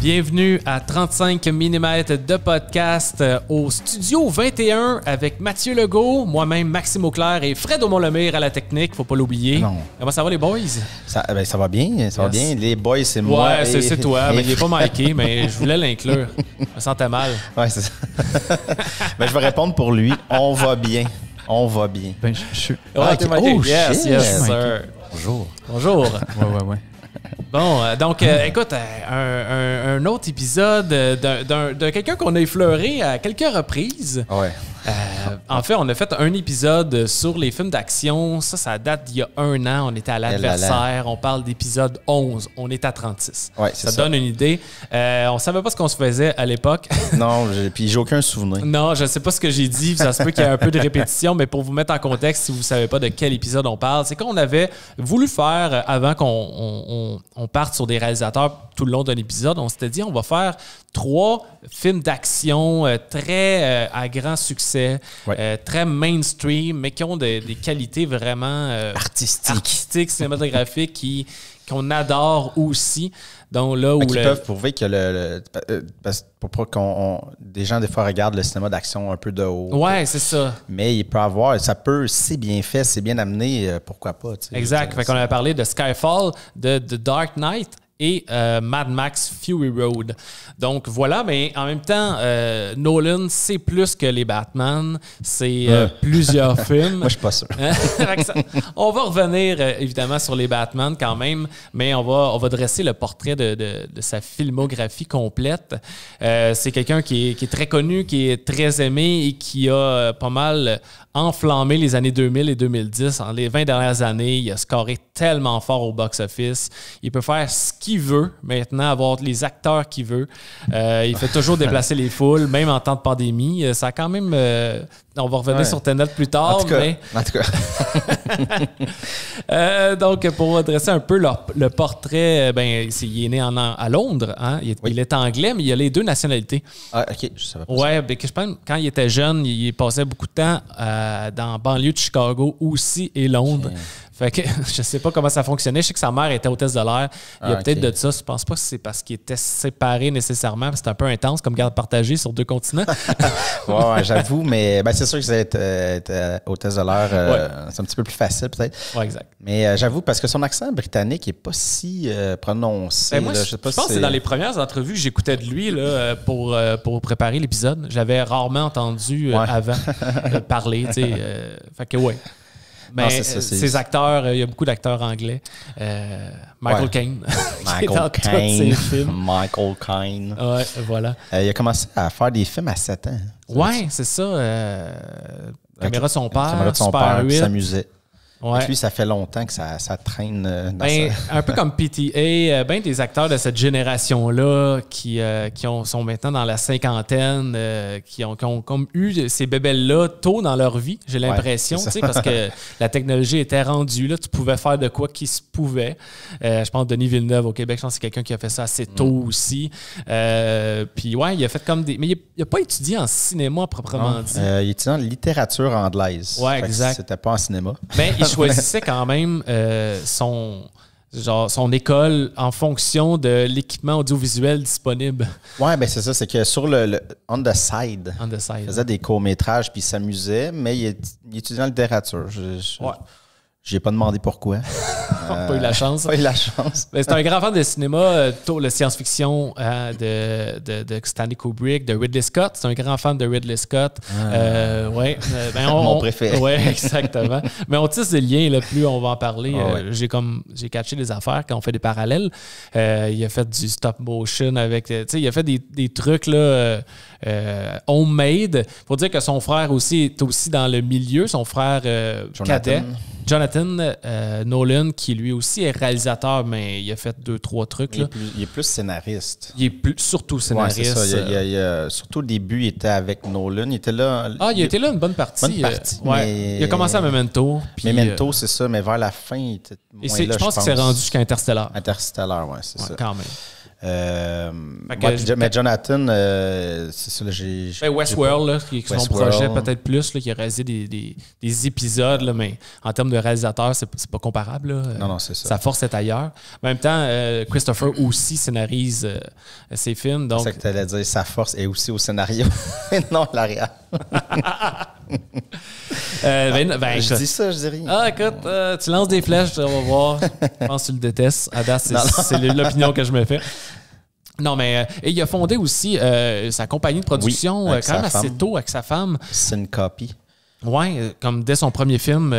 Bienvenue à 35 mm de podcast euh, au Studio 21 avec Mathieu Legault, moi-même Maxime Auclair et Fred Aumont-Lemire à la technique, faut pas l'oublier. Ah Comment ça va les boys? Ça, eh ben, va bien, ça va bien. Les boys, c'est moi. Ouais, c'est toi. mais il n'est pas Mikey, mais je voulais l'inclure. Je me sentais mal. Ouais, c'est ça. Ben, je vais répondre pour lui. On va bien. On va bien. Ben, je suis. Ah, oh, Bonjour. Bonjour. ouais, ouais, ouais. Bon, euh, donc, euh, écoute, euh, un, autre épisode de quelqu'un qu'on a effleuré à quelques reprises. Euh, en fait, on a fait un épisode sur les films d'action. Ça, ça date d'il y a un an. On était à l'adversaire. On parle d'épisode 11. On est à 36. ça, donne une idée. Euh, on savait pas ce qu'on se faisait à l'époque. non, puis j'ai aucun souvenir. Non, je sais pas ce que j'ai dit. Ça se peut qu'il y ait un peu de répétition, mais pour vous mettre en contexte, si vous ne savez pas de quel épisode on parle, c'est qu'on avait voulu faire, euh, avant qu'on parte sur des réalisateurs tout le long d'un épisode, on s'était dit on va faire Trois films d'action euh, très euh, à grand succès, euh, très mainstream, mais qui ont des, qualités vraiment artistiques. cinématographiques, qui qu'on adore aussi. Donc là où peuvent prouver que le, parce, qu'on des gens des fois regardent le cinéma d'action un peu de haut. Ouais, c'est ça. Mais il peut avoir ça peut c'est bien fait, c'est bien amené, pourquoi pas. Tu sais, exact. Fait qu'on avait parlé de Skyfall, de, The Dark Knight et euh, Mad Max Fury Road. Donc voilà, mais en même temps, euh, Nolan, c'est plus que les Batman, c'est euh, plusieurs films. Moi, je suis pas sûr. on va revenir évidemment sur les Batman quand même, mais on va, on va dresser le portrait de, de, sa filmographie complète. c'est quelqu'un qui est, qui est, très connu, qui est très aimé et qui a pas mal enflammé les années 2000 et 2010. En les 20 dernières années, il a scoré tellement fort au box-office. Il peut faire ce qu'il veut maintenant, avoir les acteurs qui veut. Euh, il fait toujours déplacer les foules, même en temps de pandémie. Euh, ça quand même. Euh, on va revenir sur tes notes plus tard. Mais... donc, pour redresser un peu le, portrait, ben, il est né en, à Londres. Hein. Il, est, anglais, mais il a les deux nationalités. Ah, OK. Je ouais, ben, quand il était jeune, il passait beaucoup de temps dans banlieue de Chicago aussi et Londres. Fait que je sais pas comment ça fonctionnait. Je sais que sa mère était hôtesse de l'air. Il y a ah, peut-être de ça. Je pense pas que c'est parce qu'il était séparé nécessairement. C'est un peu intense comme garde partagée sur deux continents. ouais, j'avoue, mais ben, c'est sûr que c'est être, euh, hôtesse de l'air, euh, c'est un petit peu plus facile peut-être. Ouais, exact. Mais euh, j'avoue, parce que son accent britannique est pas si prononcé. Ben, je, pense que c'est dans les premières entrevues que j'écoutais de lui pour, préparer l'épisode. J'avais rarement entendu avant parler. fait que ouais. Mais ah, euh, acteurs, euh, il y a beaucoup d'acteurs anglais. Euh, Michael ouais. Caine. Michael Caine. Michael Caine. voilà. il a commencé à faire des films à 7 ans. Ouais, c'est ça. caméra de son père. Caméra de son Super père, s'amusait. Ouais. Puis ça fait longtemps que ça, traîne. Euh, dans ben, un peu comme PTA, euh, ben des acteurs de cette génération-là qui, euh, qui sont maintenant dans la cinquantaine, qui, ont, comme eu ces bébelles-là tôt dans leur vie, j'ai l'impression, parce que la technologie était rendue, là, tu pouvais faire de quoi qui se pouvait. je pense Denis Villeneuve au Québec, je pense que c'est quelqu'un qui a fait ça assez mm. tôt aussi. Puis ouais, il a fait comme des... Mais il n'a pas étudié en cinéma proprement dit. il étudiait en littérature anglaise. Ouais, exact. C'était pas en cinéma. Ben, choisissait quand même euh, son son école en fonction de l'équipement audiovisuel disponible. Ouais, ben c'est ça, c'est que sur le, on the side, il faisait des courts métrages puis s'amusait, mais il, étudiait en littérature. J'ai pas demandé pourquoi. pas eu la euh, chance. Pas eu la chance. c'est un grand fan de cinéma, euh, tout science-fiction euh, de, Stanley Kubrick, de Ridley Scott. C'est un grand fan de Ridley Scott. Ah. Ben, Mon préféré. Oui, exactement. Mais on tisse des liens, plus on va en parler. Ah, j'ai comme j'ai catché des affaires quand on fait des parallèles. il a fait du stop motion avec. Il a fait des, des trucs là Homemade. Euh, homemade. Faut dire que son frère aussi est aussi dans le milieu, son frère euh, Jonathan. Jonathan euh, Nolan, qui lui aussi est réalisateur, mais il a fait deux, trois trucs. Il, est plus, scénariste. Il est plus, surtout scénariste. surtout au début, il était avec Nolan. Il était là. Ah, il, était là une bonne partie. Il a commencé à Memento. Memento, c'est ça, mais vers la fin, il était. Moins là, je pense, pense. qu'il s'est rendu jusqu'à Interstellar. Interstellar, oui, c'est ça. Quand même. Euh, mais Jonathan, euh, c'est ça, ben, j'ai. Westworld, qui est son projet peut-être plus, qui a réalisé des, des, épisodes, mais en termes de réalisateur, c'est, pas comparable. Non, non, c'est ça. Sa force est ailleurs. En même temps, euh, Christopher aussi scénarise ses films. C'est ça que tu allais dire, sa force est aussi au scénario, non à l'arrière. Euh, ben, ah, ben, je dis ça, je dis rien. Ah, écoute, euh, tu lances des flèches, on va voir. je pense que tu le détestes. Ah, c'est l'opinion que je me fais. Non, mais euh, il a fondé aussi sa compagnie de production quand même assez tôt avec sa femme. C'est une copie. Oui, comme dès son premier film.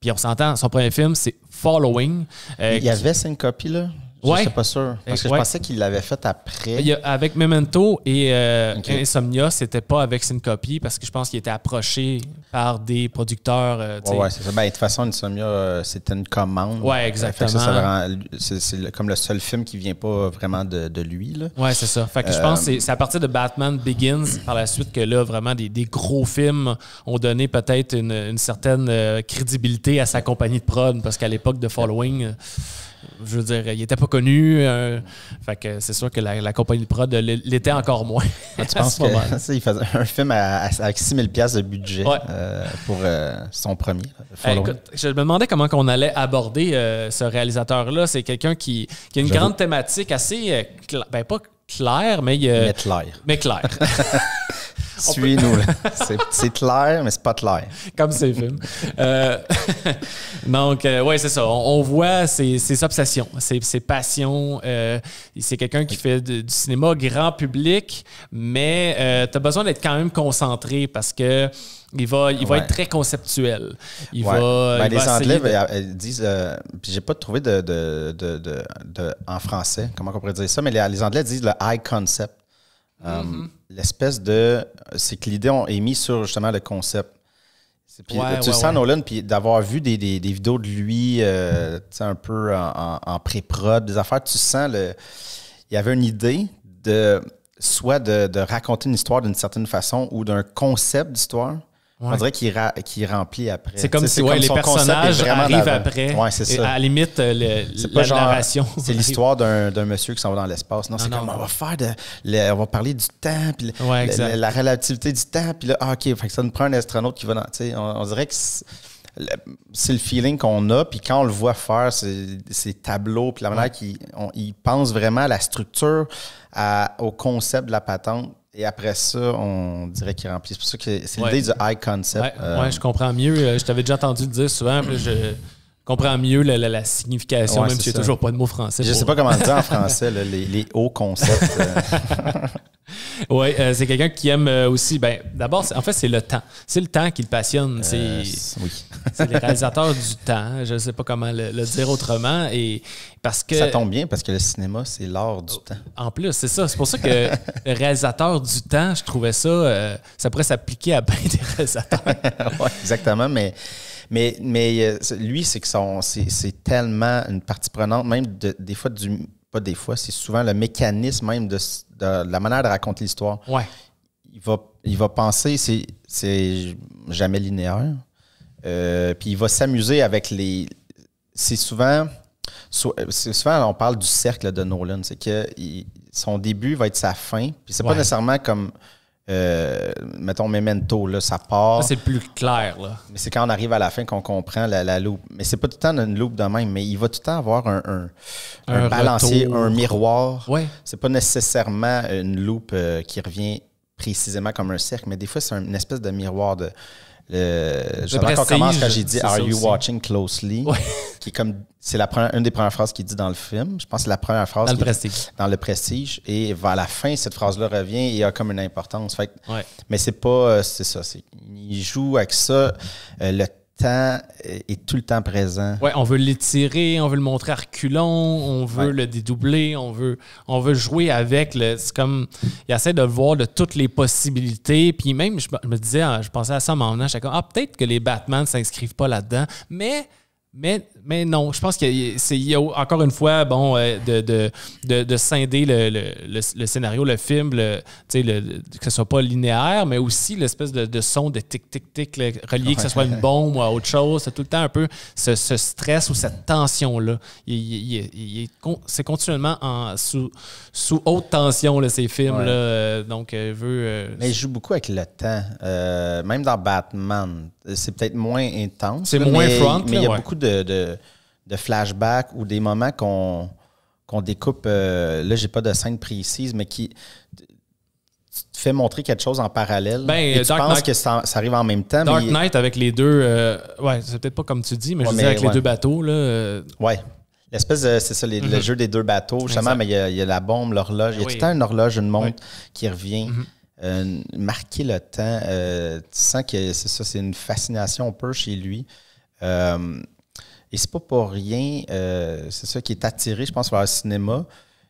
puis on s'entend, son premier film, c'est Following. il y avait une copie, là? Je ne pas sûr. Parce que je pensais qu'il l'avait fait après. avec Memento et euh, Insomnia, c'était pas avec Syncopy parce que je pense qu'il était approché par des producteurs. Euh, oui, c'est ben, de toute façon, Insomnia, euh, c'était une commande. Oui, exactement. c'est comme le seul film qui vient pas vraiment de, lui. Oui, c'est ça. je pense que c'est à partir de Batman Begins par la suite que là, vraiment, des, gros films ont donné peut-être une, une, certaine crédibilité à sa compagnie de prod parce qu'à l'époque de Following je veux dire, il était pas connu. Euh, fait que c'est sûr que la, compagnie de prod l'était encore moins. Ah, tu penses Il faisait un film à, avec 6 de budget euh, pour euh, son premier. Écoute, je me demandais comment on allait aborder ce réalisateur-là. C'est quelqu'un qui, a une grande thématique assez. ben, pas claire mais. il mais claire clair. Suis-nous. c'est clair, mais c'est pas clair. Comme ces films. euh, donc, oui, euh, ouais, c'est ça. On, voit ses, ses, obsessions, ses, passions. Euh, c'est quelqu'un qui fait du cinéma grand public, mais euh, tu as besoin d'être quand même concentré parce que il va, il va être très conceptuel. Il ben, les Anglais ben, disent. Euh, j'ai pas trouvé de, de, de, en français, comment on pourrait dire ça, mais les Anglais disent le high concept. Euh, mm-hmm. L'espèce de. C'est que l'idée est mise sur justement le concept. Puis, tu sens Nolan, puis d'avoir vu des, des, vidéos de lui, euh, un peu en, pré-prod, des affaires, tu sens le. Il y avait une idée de soit de, de raconter une histoire d'une certaine façon ou d'un concept d'histoire on dirait qu'il remplit après. C'est comme si les personnages arrivent après. c'est ça. À la limite, euh, le, la genre, C'est l'histoire d'un monsieur qui s'en va dans l'espace. Non, c'est comme on va faire va parler du temps, puis la, relativité du temps, puis là, ah, OK, ça nous prend un astronaute qui va dans. On, dirait que c'est le feeling qu'on a, puis quand on le voit faire ces, tableaux, puis la manière qu'il pense vraiment à la structure, au concept de la patente, et après ça, on dirait qu'il remplit. C'est pour ça que c'est l'idée du high concept. Ouais, euh. je comprends mieux. Euh, je t'avais déjà entendu dire souvent. je comprends mieux la, signification, même si c'est toujours pas de mot français. Je ne sais pas comment dire en français, les hauts concepts. Euh. Oui, euh, c'est quelqu'un qui aime euh, aussi. Ben, D'abord, en fait, c'est le temps. C'est le temps qui le passionne. Euh, c'est oui. réalisateur les réalisateurs du temps. Hein. Je ne sais pas comment le, dire autrement. Et parce que, ça tombe bien parce que le cinéma, c'est l'art du oh, temps. En plus, c'est ça. C'est pour ça que le réalisateur du temps, je trouvais ça. ça pourrait s'appliquer à bien des réalisateurs. oui, exactement. Mais. Mais, mais lui, c'est que c'est tellement une partie prenante, même des fois du, pas des fois, c'est souvent le mécanisme même de, la manière de raconter l'histoire. Ouais. Il va, il va penser, c'est jamais linéaire. Euh, puis il va s'amuser avec les. C'est souvent. Euh, c'est souvent, on parle du cercle de Nolan. C'est que son début va être sa fin. Puis c'est pas nécessairement comme euh, mettons Memento, là, ça part. C'est plus clair. Mais c'est quand on arrive à la fin qu'on comprend la, loupe. Mais c'est pas tout le temps une loupe de même, mais il va tout le temps avoir un, balancier, un miroir. Ce C'est pas nécessairement une loupe euh, qui revient précisément comme un cercle, mais des fois, c'est une espèce de miroir de euh, je qu'on commence quand j'ai dit Are you watching closely qui est comme c'est la première une des premières phrases qu'il dit dans le film je pense que c'est la première phrase dans le prestige dans le prestige et vers la fin cette phrase là revient et a comme une importance fait mais c'est pas euh, c'est ça il joue avec ça euh, le temps est tout le temps présent. Ouais, on veut l'étirer, on veut le montrer à on veut le dédoubler, on veut, on veut jouer avec. C'est comme, il essaie de voir de toutes les possibilités. Puis même, je, me disais, je pensais à ça en m'en venant, ah, peut-être que les Batman ne s'inscrivent pas là-dedans, mais, mais mais non, je pense qu'il y, a encore une fois bon, euh, de, de, scinder le, scénario, le film, le, que ce soit pas linéaire, mais aussi l'espèce de, son de tic-tic-tic relié, que ce soit une bombe ou à autre chose. C'est tout le temps un peu ce, stress ou cette tension-là. C'est continuellement en, sous, sous haute tension, ces films. Là, euh, donc, euh, je mais joue beaucoup avec le temps. même dans Batman, c'est peut-être moins intense. C'est moins front. Mais il y a beaucoup de de flashbacks ou des moments qu'on découpe. Là, euh, là, j'ai pas de scène précise, mais qui tu te fais montrer quelque chose en parallèle. Ben, et tu penses que ça, arrive en même temps. Dark Knight avec les deux. Euh, ouais, c'est peut-être pas comme tu dis, mais je dis avec les deux bateaux. Là, euh, Ouais. L'espèce C'est ça, le mhm. jeu des deux bateaux, justement, mais il y, a la bombe, l'horloge. Il y a tout le une horloge, une montre qui revient. Mhm. marquer le temps. tu sens que c'est ça, c'est une fascination un peu chez lui. Et c'est pas pour rien, euh, c'est ça qui est attiré, je pense, vers le cinéma.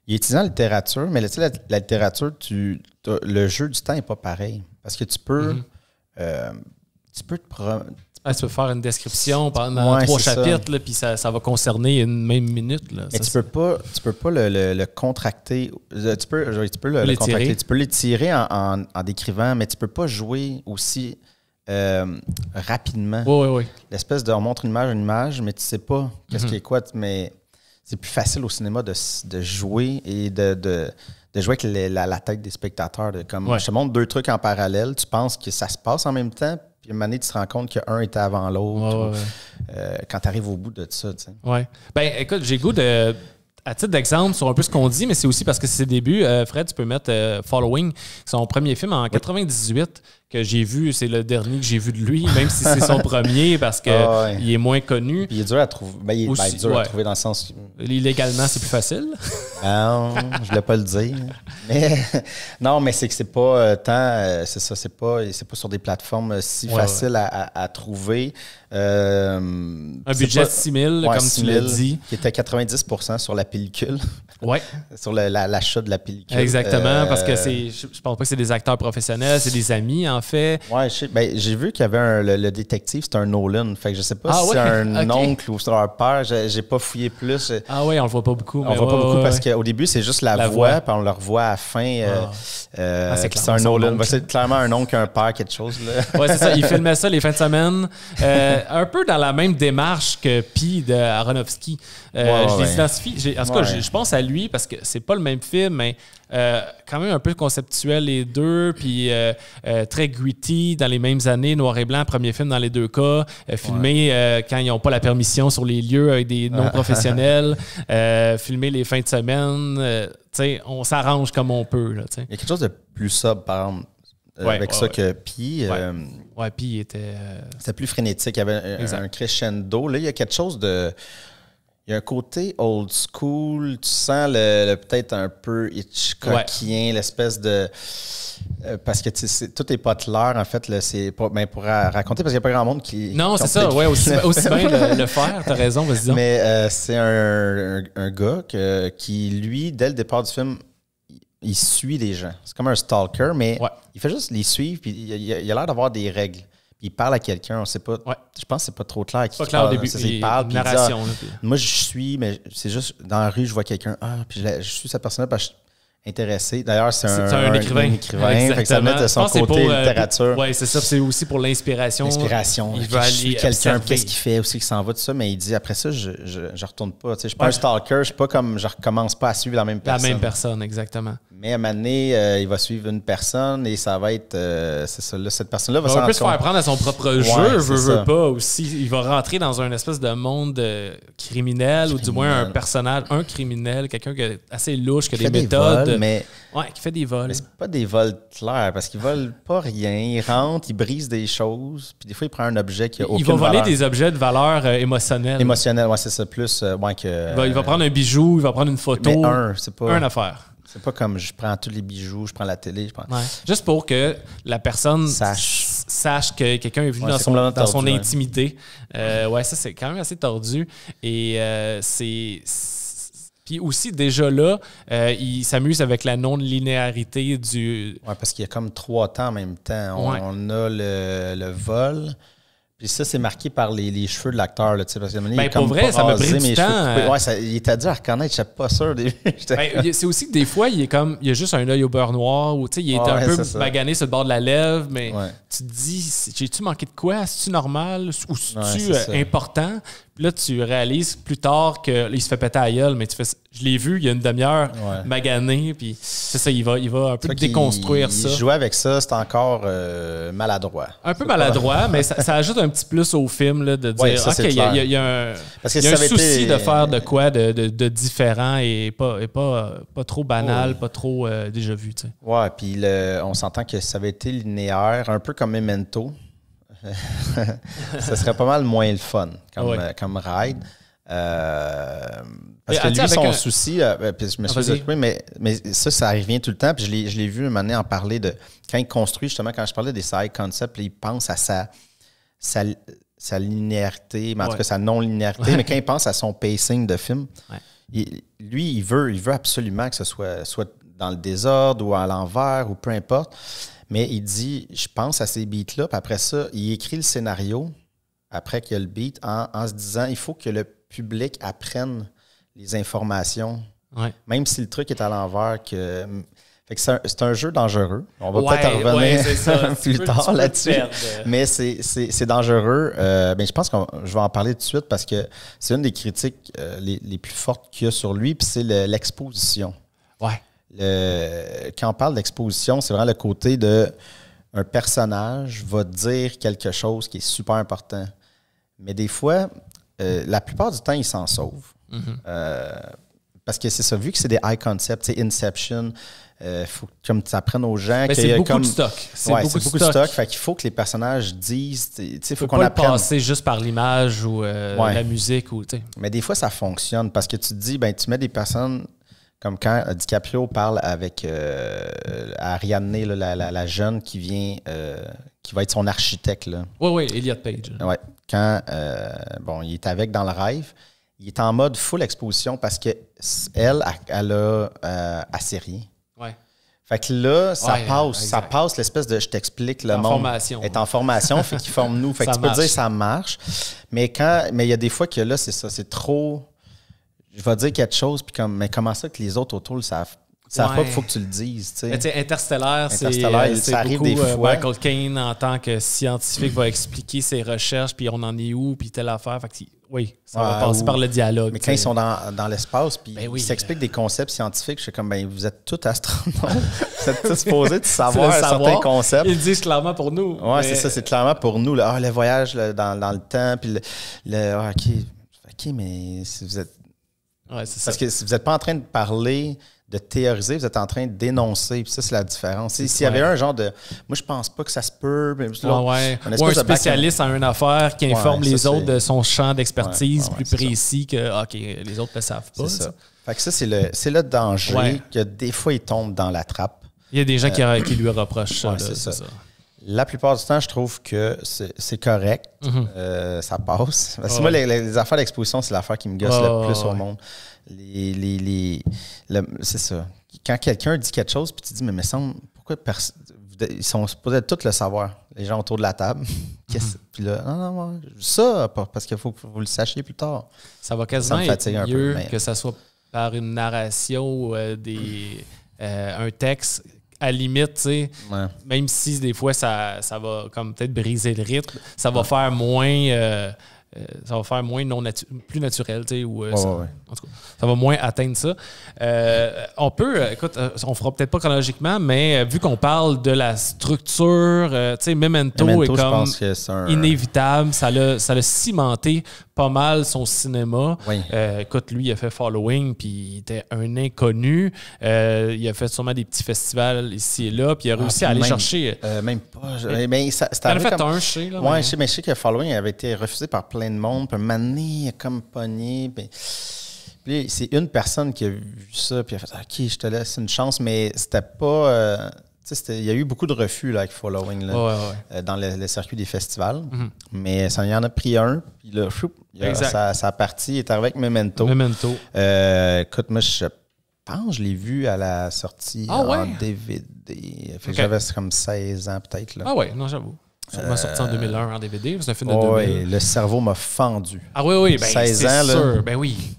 Il est étudiant littérature, mais la, littérature, tu, le jeu du temps n'est pas pareil. Parce que tu peux, mhm. euh, tu peux te ah, tu peux faire une description pendant ouais, trois chapitres, puis ça. va concerner une même minute. tu peux pas, tu peux pas le, contracter. Tu peux, tu peux le, l'étirer en, en, décrivant, mais tu peux pas jouer aussi euh, rapidement. Oui, oui, oui. L'espèce de on montre une image, une image, mais tu sais pas qu'est-ce mhm. qui est quoi. Mais c'est plus facile au cinéma de, jouer et de, de, jouer avec la, tête des spectateurs. De, comme, Je te montre deux trucs en parallèle, tu penses que ça se passe en même temps, puis à un moment tu te rends compte qu'un était avant l'autre. Euh, quand tu arrives au bout de ça. Tu sais. Oui. Ben, écoute, j'ai goût de à titre d'exemple sur un peu ce qu'on dit, mais c'est aussi parce que c'est ses débuts. Euh, Fred, tu peux mettre Following, son premier film en que j'ai vu, c'est le dernier que j'ai vu de lui, même si c'est son premier parce qu'il ah est moins connu. il est dur à trouver. Ben, il est ben, dur à trouver dans le sens. Illégalement, c'est plus facile. non, je voulais pas le dire. non, mais c'est que c'est pas euh, tant. Euh, c'est ça, c'est pas, pas sur des plateformes euh, si faciles à, trouver. Un budget de 6 000, comme tu l'as dit. Qui était 90 sur la pellicule. Ouais. sur l'achat de la pellicule. Exactement, parce que c'est, je pense pas que c'est des acteurs professionnels, c'est des amis en fait. Ouais, ben, j'ai vu qu'il y avait le, détective, c'est un Nolan. Fait que je sais pas ah si c'est un oncle ou c'est un père. J'ai pas fouillé plus. Ah oui, on le voit pas beaucoup. On le voit pas beaucoup parce qu'au début, c'est juste la, voix, puis on le revoit à la fin. Euh, ah. Euh, ah, c'est un Nolan. c'est clairement un oncle, un père, quelque chose. c'est ça. Il filmait ça les fins de semaine. Euh, un peu dans la même démarche que Pi de Aronofsky. je les En tout cas, je pense à lui parce que c'est pas le même film, mais euh, quand même un peu conceptuel les deux, puis euh, euh, très gritty dans les mêmes années, noir et blanc, premier film dans les deux cas, filmé quand ils n'ont pas la permission sur les lieux avec des non-professionnels, filmé les fins de semaine, sais, on s'arrange comme on peut. Il y a quelque chose de plus sobre, par exemple. avec ça que Pi. Ouais, Pi était. C'était plus frénétique. Il y avait un crescendo. Là, il y a quelque chose de. Il y a un côté old school, tu sens le, peut-être un peu Hitchcockien, l'espèce de. Euh, parce que tout est pas clair, en fait, c'est pas mais ben, pour raconter, parce qu'il n'y a pas grand monde qui. Non, c'est ça, ouais, aussi, bien le, faire, t'as raison, vas-y. Mais euh, c'est un, un, gars qui, lui, dès le départ du film, il suit des gens. C'est comme un stalker, mais il fait juste les suivre, puis il a l'air d'avoir des règles il parle à quelqu'un, on sait pas. Je pense que c'est pas trop clair. pas clair au début. Ça, il, parle, narration, ah, Moi, je suis, mais c'est juste dans la rue, je vois quelqu'un. Ah, puis je, je suis cette personne-là parce que intéressé. D'ailleurs, c'est un, écrivain. écrivain ça de son côté euh, littérature. oui, c'est ça. C'est aussi pour l'inspiration. L'inspiration. Il va quelqu'un, qu'est-ce qu'il fait aussi, qui s'en va, de ça. Mais il dit, après ça, je, je, retourne pas. Je suis pas un stalker. Je suis pas comme, je recommence pas à suivre la même personne. La même personne, exactement. Mais à un moment donné, euh, il va suivre une personne et ça va être, euh, ça, cette personne-là va s'en se faire prendre à son propre jeu, ne veut pas aussi. Il va rentrer dans un espèce de monde criminel, criminel, ou du moins un personnage, un criminel, quelqu'un qui est assez louche, qui a des méthodes mais. Ouais, qui fait des vols. Mais c'est pas des vols clairs, parce qu'ils volent pas rien. Ils rentrent, ils brisent des choses, puis des fois, ils prennent un objet qui a aucune Ils vont voler des objets de valeur euh, émotionnelle. émotionnelle. ouais, c'est ça, plus moins euh, que. Il va, prendre un bijou, il va prendre une photo. Mais un, c'est pas. un affaire. C'est pas comme je prends tous les bijoux, je prends la télé, je prends. Juste pour que la personne sache, que quelqu'un est venu dans, son, intimité. Euh, ouais, ça c'est quand même assez tordu. Et c'est puis aussi, déjà là, euh, il s'amuse avec la non-linéarité du. Oui, parce qu'il y a comme trois temps en même temps. On, a le, vol. Puis ça, c'est marqué par les, les cheveux de l'acteur. Là, ben, il est pour vrai, ça me pris du temps. Euh. Ouais, il était dur à reconnaître, je pas sûr. Ben, c'est aussi que des fois, il est comme il y a juste un œil au beurre noir ou il est ah un peu magané sur le bord de la lèvre, mais tu te dis j'ai-tu manqué de quoi? C'est-tu normal ou c'est-tu euh, important? là, tu réalises plus tard qu'il se fait péter à gueule, mais tu fais, je l'ai vu il y a une demi-heure, magané, puis c'est ça, il va, il va un peu déconstruire ça. Jouer avec ça, c'est encore euh, maladroit. Un peu maladroit, mais ça, ajoute un petit plus au film de dire, il y, a, un, souci de faire de quoi de, différent et pas, pas, pas trop banal, pas trop euh, déjà vu. Tu Ouais, puis on s'entend que ça avait été linéaire, un peu comme Memento ce serait pas mal moins le fun comme, euh, ride. Euh, parce que ah, lui, son souci, euh, ben, je me ah, suis dit, mais, mais ça, ça revient tout le temps. Puis je l'ai vu un moment en parler de. Quand il construit, justement, quand je parlais des side concepts, il pense à sa, sa, sa linéarité, mais en tout cas sa non-linéarité, mais quand il pense à son pacing de film, lui, il veut, il veut absolument que ce soit, soit dans le désordre ou à l'envers ou peu importe. Mais il dit, je pense à ces beats-là, après ça, il écrit le scénario, après qu'il y a le beat, en, se disant, il faut que le public apprenne les informations. Même si le truc est à l'envers, que c'est un, jeu dangereux. On va peut-être revenir plus tard là-dessus. Mais c'est dangereux. Euh, ben, je pense que je vais en parler tout de suite parce que c'est une des critiques euh, les, plus fortes qu'il y a sur lui, puis c'est l'exposition. ouais quand on parle d'exposition, c'est vraiment le côté de un personnage va dire quelque chose qui est super important. Mais des fois, euh, la plupart du temps, il s'en sauve. Mhm. Euh, parce que c'est ça, vu que c'est des high concepts, c'est Inception, euh, comme tu apprennes aux gens que c'est beaucoup de stock. C'est beaucoup, de stock. Il fait qu'il faut que les personnages disent, il faut, faut qu'on apprenne. passer juste par l'image ou la musique Mais des fois ça fonctionne parce que tu te dis ben tu mets des personnes comme quand DiCaprio parle avec euh, Ariane, la, jeune qui vient, euh, qui va être son architecte. Oui, oui, Elliot Page. quand euh, bon, il est avec dans le rêve, il est en mode full exposition parce qu'elle, elle, a assez rien. Fait que là, ça passe, ça passe l'espèce de je t'explique le en monde formation. est en formation, fait qu'il forme nous. Fait que ça tu marche. peux dire ça marche, mais quand, mais il y a des fois que là c'est ça, c'est trop je vais dire quelque chose, puis comme, mais comment ça que les autres autour le savent? Ça pas, faut que tu le dises. Mais Interstellaire, c'est, euh, ça arrive des euh, fois. Michael Caine, en tant que scientifique, va expliquer ses recherches, puis on en est où, puis telle affaire. Fait que, oui, ça va passer par le dialogue. Mais quand ils sont dans, l'espace, puis ben ils s'expliquent euh, des concepts scientifiques, je suis comme, ben, vous êtes tous astronomes. vous êtes tous supposés de savoir, certains concepts. Ils le disent clairement pour nous. Oui, c'est ça, c'est clairement pour nous. Ah, le voyage dans, le temps, puis le. Ah, OK, mais si vous êtes parce que que vous n'êtes pas en train de parler, de théoriser, vous êtes en train de d'énoncer. ça, c'est la différence. S'il y avait un genre de. Moi, je pense pas que ça se peut. Mais un, spécialiste en... une affaire qui informe les autres de son champ d'expertise plus précis que les autres ne le savent pas. C'est ça. Fait ça, c'est le, danger que des fois, il tombe dans la trappe. Il y a des gens qui, euh, lui reprochent ça. La plupart du temps, je trouve que c'est correct. Mhm. Euh, ça passe. Parce moi, les, affaires d'exposition, c'est l'affaire qui me gosse le plus au monde. Les, c'est ça. Quand quelqu'un dit quelque chose, puis tu dis, mais me semble, pourquoi ils sont supposés tous le savoir, les gens autour de la table. Mhm. Puis là, non, non, ça, parce qu'il faut que vous le sachiez plus tard. Ça va quasiment ça être peu, que ça soit par une narration ou euh, des, euh, un texte à limite, tu sais, même si des fois ça, ça va comme peut-être briser le rythme, ça va faire moins. Euh, euh, ça va faire moins non plus naturel, tu sais, ou euh, ça, en tout ça va moins atteindre ça. Euh, on peut, écoute, on fera peut-être pas chronologiquement, mais vu qu'on parle de la structure, tu sais, Memento, est comme inévitable, ça l'a, ça a cimenté pas mal son cinéma. écoute, lui, il a fait Following, puis il était un inconnu. il a fait sûrement des petits festivals ici et là, puis il a ah, réussi à aller chercher. même pas. mais ça, fait un, chez je je sais que Following avait été refusé par plein de monde. Puis un moment comme ben, Puis, c'est une personne qui a vu ça, puis a fait OK, je te laisse une chance, mais c'était pas. Euh, il y a eu beaucoup de refus là, avec Following euh, dans le, circuits circuit des festivals. Mhm. Mais ça y en a pris un. Puis là, ça a, sa, il partie est avec Memento. Memento. Euh, écoute, moi, je pense je l'ai vu à la sortie ah en DVD. J'avais comme 16 ans peut-être. Ah ouais, non, j'avoue. Ça m'a sorti en 2001 euh, en DVD. C'est un film de 2001. Oui, le cerveau m'a fendu. Ah oui, oui. Ben, sûr. Ben oui.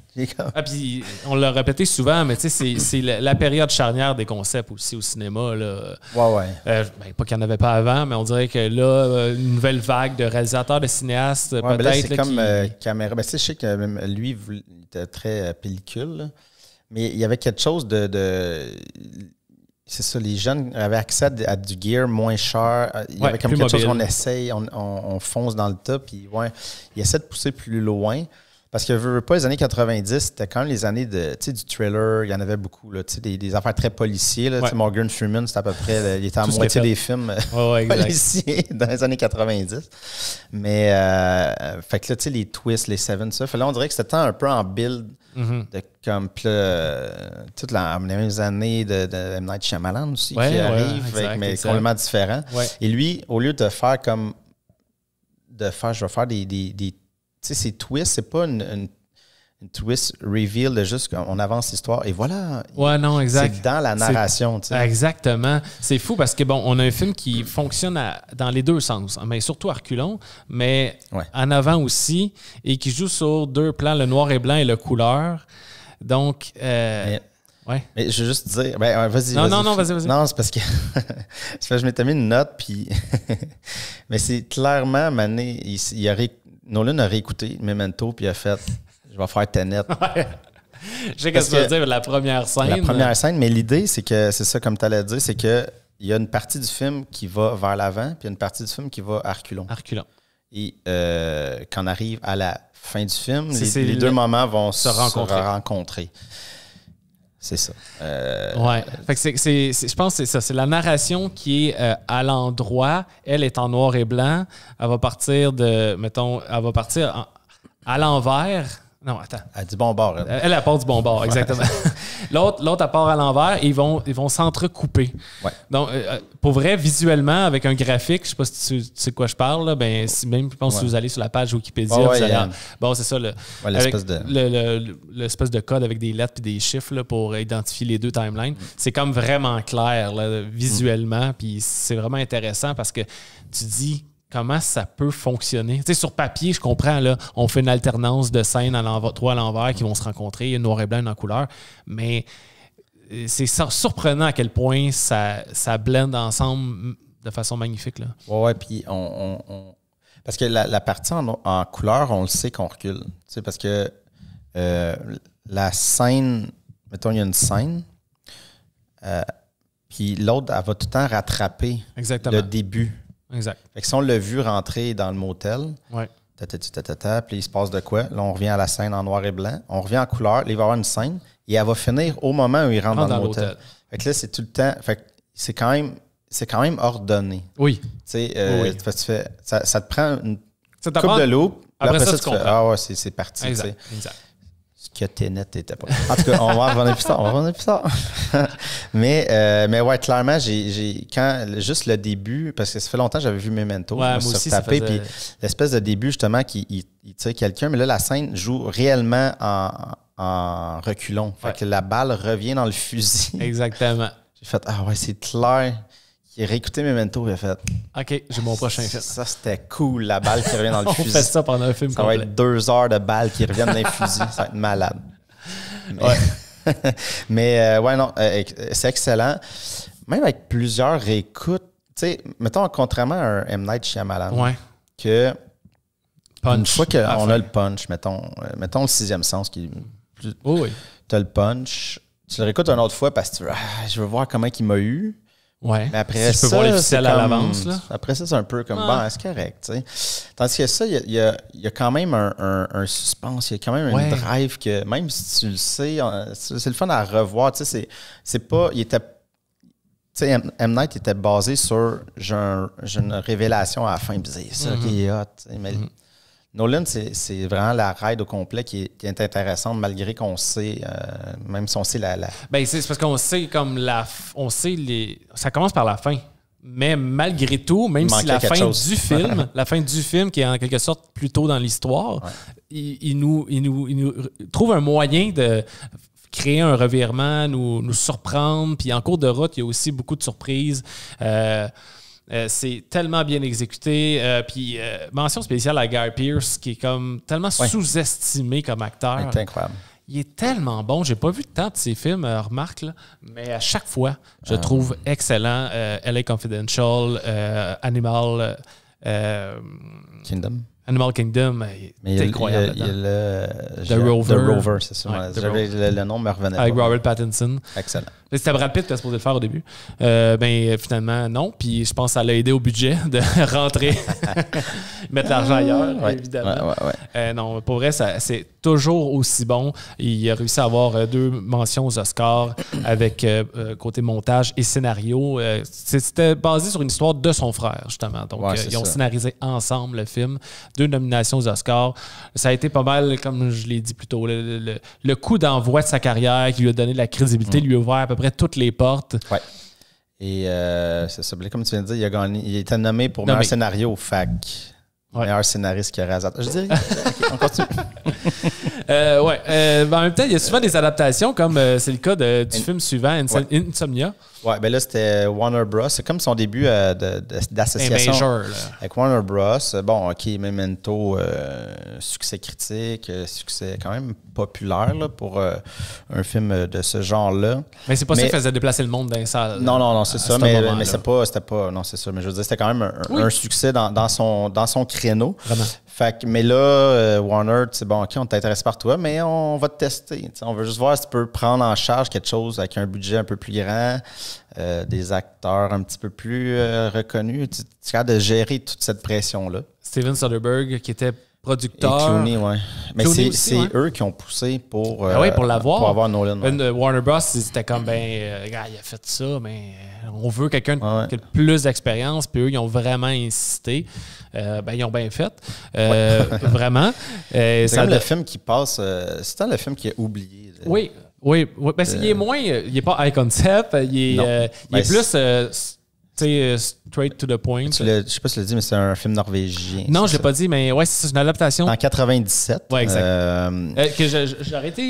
Ah, puis on l'a répété souvent, mais tu sais, c'est la, la, période charnière des concepts aussi au cinéma. Là. Ouais, ouais. Euh, ben, pas qu'il n'y en avait pas avant, mais on dirait que là, euh, une nouvelle vague de réalisateurs, de cinéastes, ouais, peut-être. c'est comme caméra. Ben, tu sais, je sais que lui, il était très pellicule, mais il y avait quelque chose de... de c'est ça, les jeunes avaient accès à, du gear moins cher. Euh, il y avait comme quelque chose qu'on essaye, on, on, fonce dans le tas, puis ouais, ils essaient de pousser plus loin. Parce que, veux, pas, les années 90, c'était quand même les années de, du thriller, il y en avait beaucoup, là, des, des affaires très policières. Morgan Freeman, c'était à peu près, il était à moitié des films euh, policiers dans les années 90. Mais, euh, fait que là, tu sais, les twists, les seven, ça. là, on dirait que c'était un peu en build. Mm-hmm. de comme euh, toutes les années de, M. Night Shyamalan aussi qui arrive mais complètement différent et lui au lieu de faire comme de faire je vais faire des, des tu sais, c'est twist, c'est pas une, twist reveal de juste qu'on avance l'histoire et voilà. Ouais, non, exact. C'est dans la narration, tu sais. Exactement. C'est fou parce que, bon, on a un film qui fonctionne dans les deux sens, hein, mais surtout à reculons, mais en avant aussi, et qui joue sur deux plans, le noir et blanc et le couleur. Donc. Euh, ouais. je veux juste dire, ben, vas-y. Non, non, non, vas-y, vas-y. Non, c'est parce que je m'étais mis une note, puis. mais c'est clairement, Mané, il, y aurait Nolan a réécouté Memento, puis a fait Je vais faire Tenet. Je sais ce que tu veux dire, la première scène. La première euh. scène, mais l'idée, c'est que, c'est ça, comme tu allais dire, c'est que il y a une partie du film qui va vers l'avant, puis une partie du film qui va à reculons. Et euh, quand on arrive à la fin du film, les, deux moments vont Se rencontrer. C'est ça. Euh, ouais. Fait que c'est, c'est, je pense que c'est ça. C'est la narration qui est euh, à l'endroit. Elle est en noir et blanc. Elle va partir de, mettons, elle va partir à l'envers non, attends. Elle du bon bord. Elle, euh, elle, du bon bord, exactement. l'autre, l'autre, elle part à l'envers et ils vont, ils vont s'entrecouper. Ouais. Donc, euh, euh, pour vrai, visuellement, avec un graphique, je ne sais pas si tu, sais de quoi je parle, ben, si, même, je pense, si vous allez sur la page Wikipédia, bon, c'est ça, le, l'espèce, de... code avec des lettres et des chiffres pour identifier les deux timelines. Mm. C'est comme vraiment clair, visuellement, mm. puis c'est vraiment intéressant parce que tu dis comment ça peut fonctionner. Tu sur papier, je comprends, là, on fait une alternance de scènes trois à l'envers qui vont se rencontrer, une noir et blanc, en couleur, mais euh, c'est surprenant à quel point ça, ça blende ensemble de façon magnifique. Oui, puis on, Parce que la, partie en, couleur, on le sait qu'on recule. parce que euh, la scène, mettons, il y a une scène, euh, puis l'autre, elle va tout le temps rattraper le début. Exact. Fait que si on l'a vu rentrer dans le motel, ouais. puis il se passe de quoi? Là, on revient à la scène en noir et blanc, on revient en couleur, il va y avoir une scène, et elle va finir au moment où il rentre dans, le motel. Fait que là, c'est tout le temps. Fait c'est quand même. C'est quand même ordonné. Oui. Euh, oui. ça, te prend une coupe de loupe. Après, ça, tu, Fais, ah ouais, c'est parti. Exact. exact. pas. En tout cas, on va revenir plus tard. On va revenir plus tard. Mais, euh, mais ouais, clairement, j'ai quand juste le début, parce que ça fait longtemps que j'avais vu Memento, ouais, je puis l'espèce de début, justement, qui il, tire quelqu'un, mais là, la scène joue réellement en, en reculon. Fait que la balle revient dans le fusil. Exactement. J'ai fait Ah ouais, c'est clair. J'ai réécouté Memento j'ai fait OK, j'ai mon prochain film. Ça, c'était cool, la balle qui revient dans le fusil. On fait ça pendant un film. Ça va être deux heures de balles qui reviennent dans le fusil. Ça va être malade. Ouais. Mais euh, ouais, non, euh, c'est excellent. Même avec plusieurs réécoutes, tu sais, mettons, contrairement à un M. Night Shyamalan, ouais. que punch. une fois qu'on a le punch, mettons, euh, mettons le sixième sens qui oh oui. tu le punch, tu le réécoutes une autre fois parce que tu ah, je veux voir comment il m'a eu. Ouais. Mais après ça, peux voir les ficelles à l'avance. Après ça, c'est un peu comme, bon, c'est correct. Tandis que ça, il y a, y a, quand même un, suspense, il y a quand même un drive que, même si tu le sais, c'est le fun à revoir. Tu sais, c'est pas. Il était tu sais, M, Night était basé sur j'ai, une révélation à la fin, c'est ça mm-hmm. qui est hot. Mm-hmm. Nolan, c'est vraiment la ride au complet qui est, intéressante, malgré qu'on sait, euh, même si on sait la. Ben, c'est parce qu'on sait comme la. On sait les. Ça commence par la fin. Mais malgré tout, même si la fin du film, la fin du film, qui est en quelque sorte plutôt dans l'histoire, il, nous, il, nous, trouve un moyen de créer un revirement, nous, nous surprendre. Puis en cours de route, il y a aussi beaucoup de surprises. Euh, euh, c'est tellement bien exécuté. Euh, puis euh, mention spéciale à Guy Pierce, qui est comme tellement sous-estimé comme acteur. incroyable. Il est tellement bon. J'ai pas vu tant de ses films, remarque, mais à chaque fois, je ah. trouve excellent. LA Confidential, Animal. Kingdom. Animal Kingdom, c'est incroyable. le, The Rover. c'est ça. J'avais le, nom me revenait Avec pas. Robert Pattinson. Excellent. C'était Brad Pitt qui était supposé le faire au début. Euh, ben, finalement, non. Puis je pense que ça l'a aidé au budget de rentrer, mettre l'argent ailleurs, évidemment. Euh, non, pour vrai, c'est toujours aussi bon. Il a réussi à avoir euh, deux mentions aux Oscars avec côté montage et scénario. C'était basé sur une histoire de son frère, justement. Donc, ils ont scénarisé ensemble le film deux nominations aux Oscars. Ça a été pas mal, comme je l'ai dit plus tôt, le, coup d'envoi de sa carrière qui lui a donné de la crédibilité, mm. lui a ouvert à peu près toutes les portes. Ouais. Et euh, ça, s'appelait, comme tu viens de dire, il a, gagné, il a été nommé pour meilleur scénario au FAC. Meilleur scénariste qui a rasé. Je dirais. encore tu. Euh, ouais. Euh, ben, en même temps, il y a souvent des adaptations, comme euh, c'est le cas du film suivant, Insomnia. Ouais, ben là, c'était Warner Bros. C'est comme son début euh, d'association avec Warner Bros. Bon, OK, Memento, euh, succès critique, succès quand même populaire pour un film de ce genre-là. Mais c'est pas ça qui faisait déplacer le monde dans les Non, non, non, c'est ça. Mais, mais c'est pas, pas. Non, c'est ça. Mais je veux dire, c'était quand même un, succès dans, dans, son, dans son créneau. Vraiment. Fait que, mais là, euh, Warner, c'est bon, OK, on t'intéresse par toi, mais on va te tester. on veut juste voir si tu peux prendre en charge quelque chose avec un budget un peu plus grand, euh, des acteurs un petit peu plus euh, reconnus. Tu, tu de gérer toute cette pression-là. Steven Soderbergh, qui était producteurs. Clooney, ouais. Mais c'est eux qui ont poussé pour, ah euh, pour, avoir Nolan. Warner Bros, c'était comme, ben, euh, il a fait ça, mais euh, on veut quelqu'un qui a plus d'expérience. Puis eux, ils ont vraiment insisté. ben, ils ont bien fait. vraiment. c'est un de... le film qui passe. c'est le film qui est oublié. Oui, oui. oui. Ben, est, il est moins. Il n'est pas high concept. Il est, ben, plus tu sais, euh, straight to the point. je sais pas si tu l'as dit, mais c'est un film norvégien. Non, je l'ai pas dit, mais ouais, c'est une adaptation. En 97. Ouais, exact. Euh, euh, que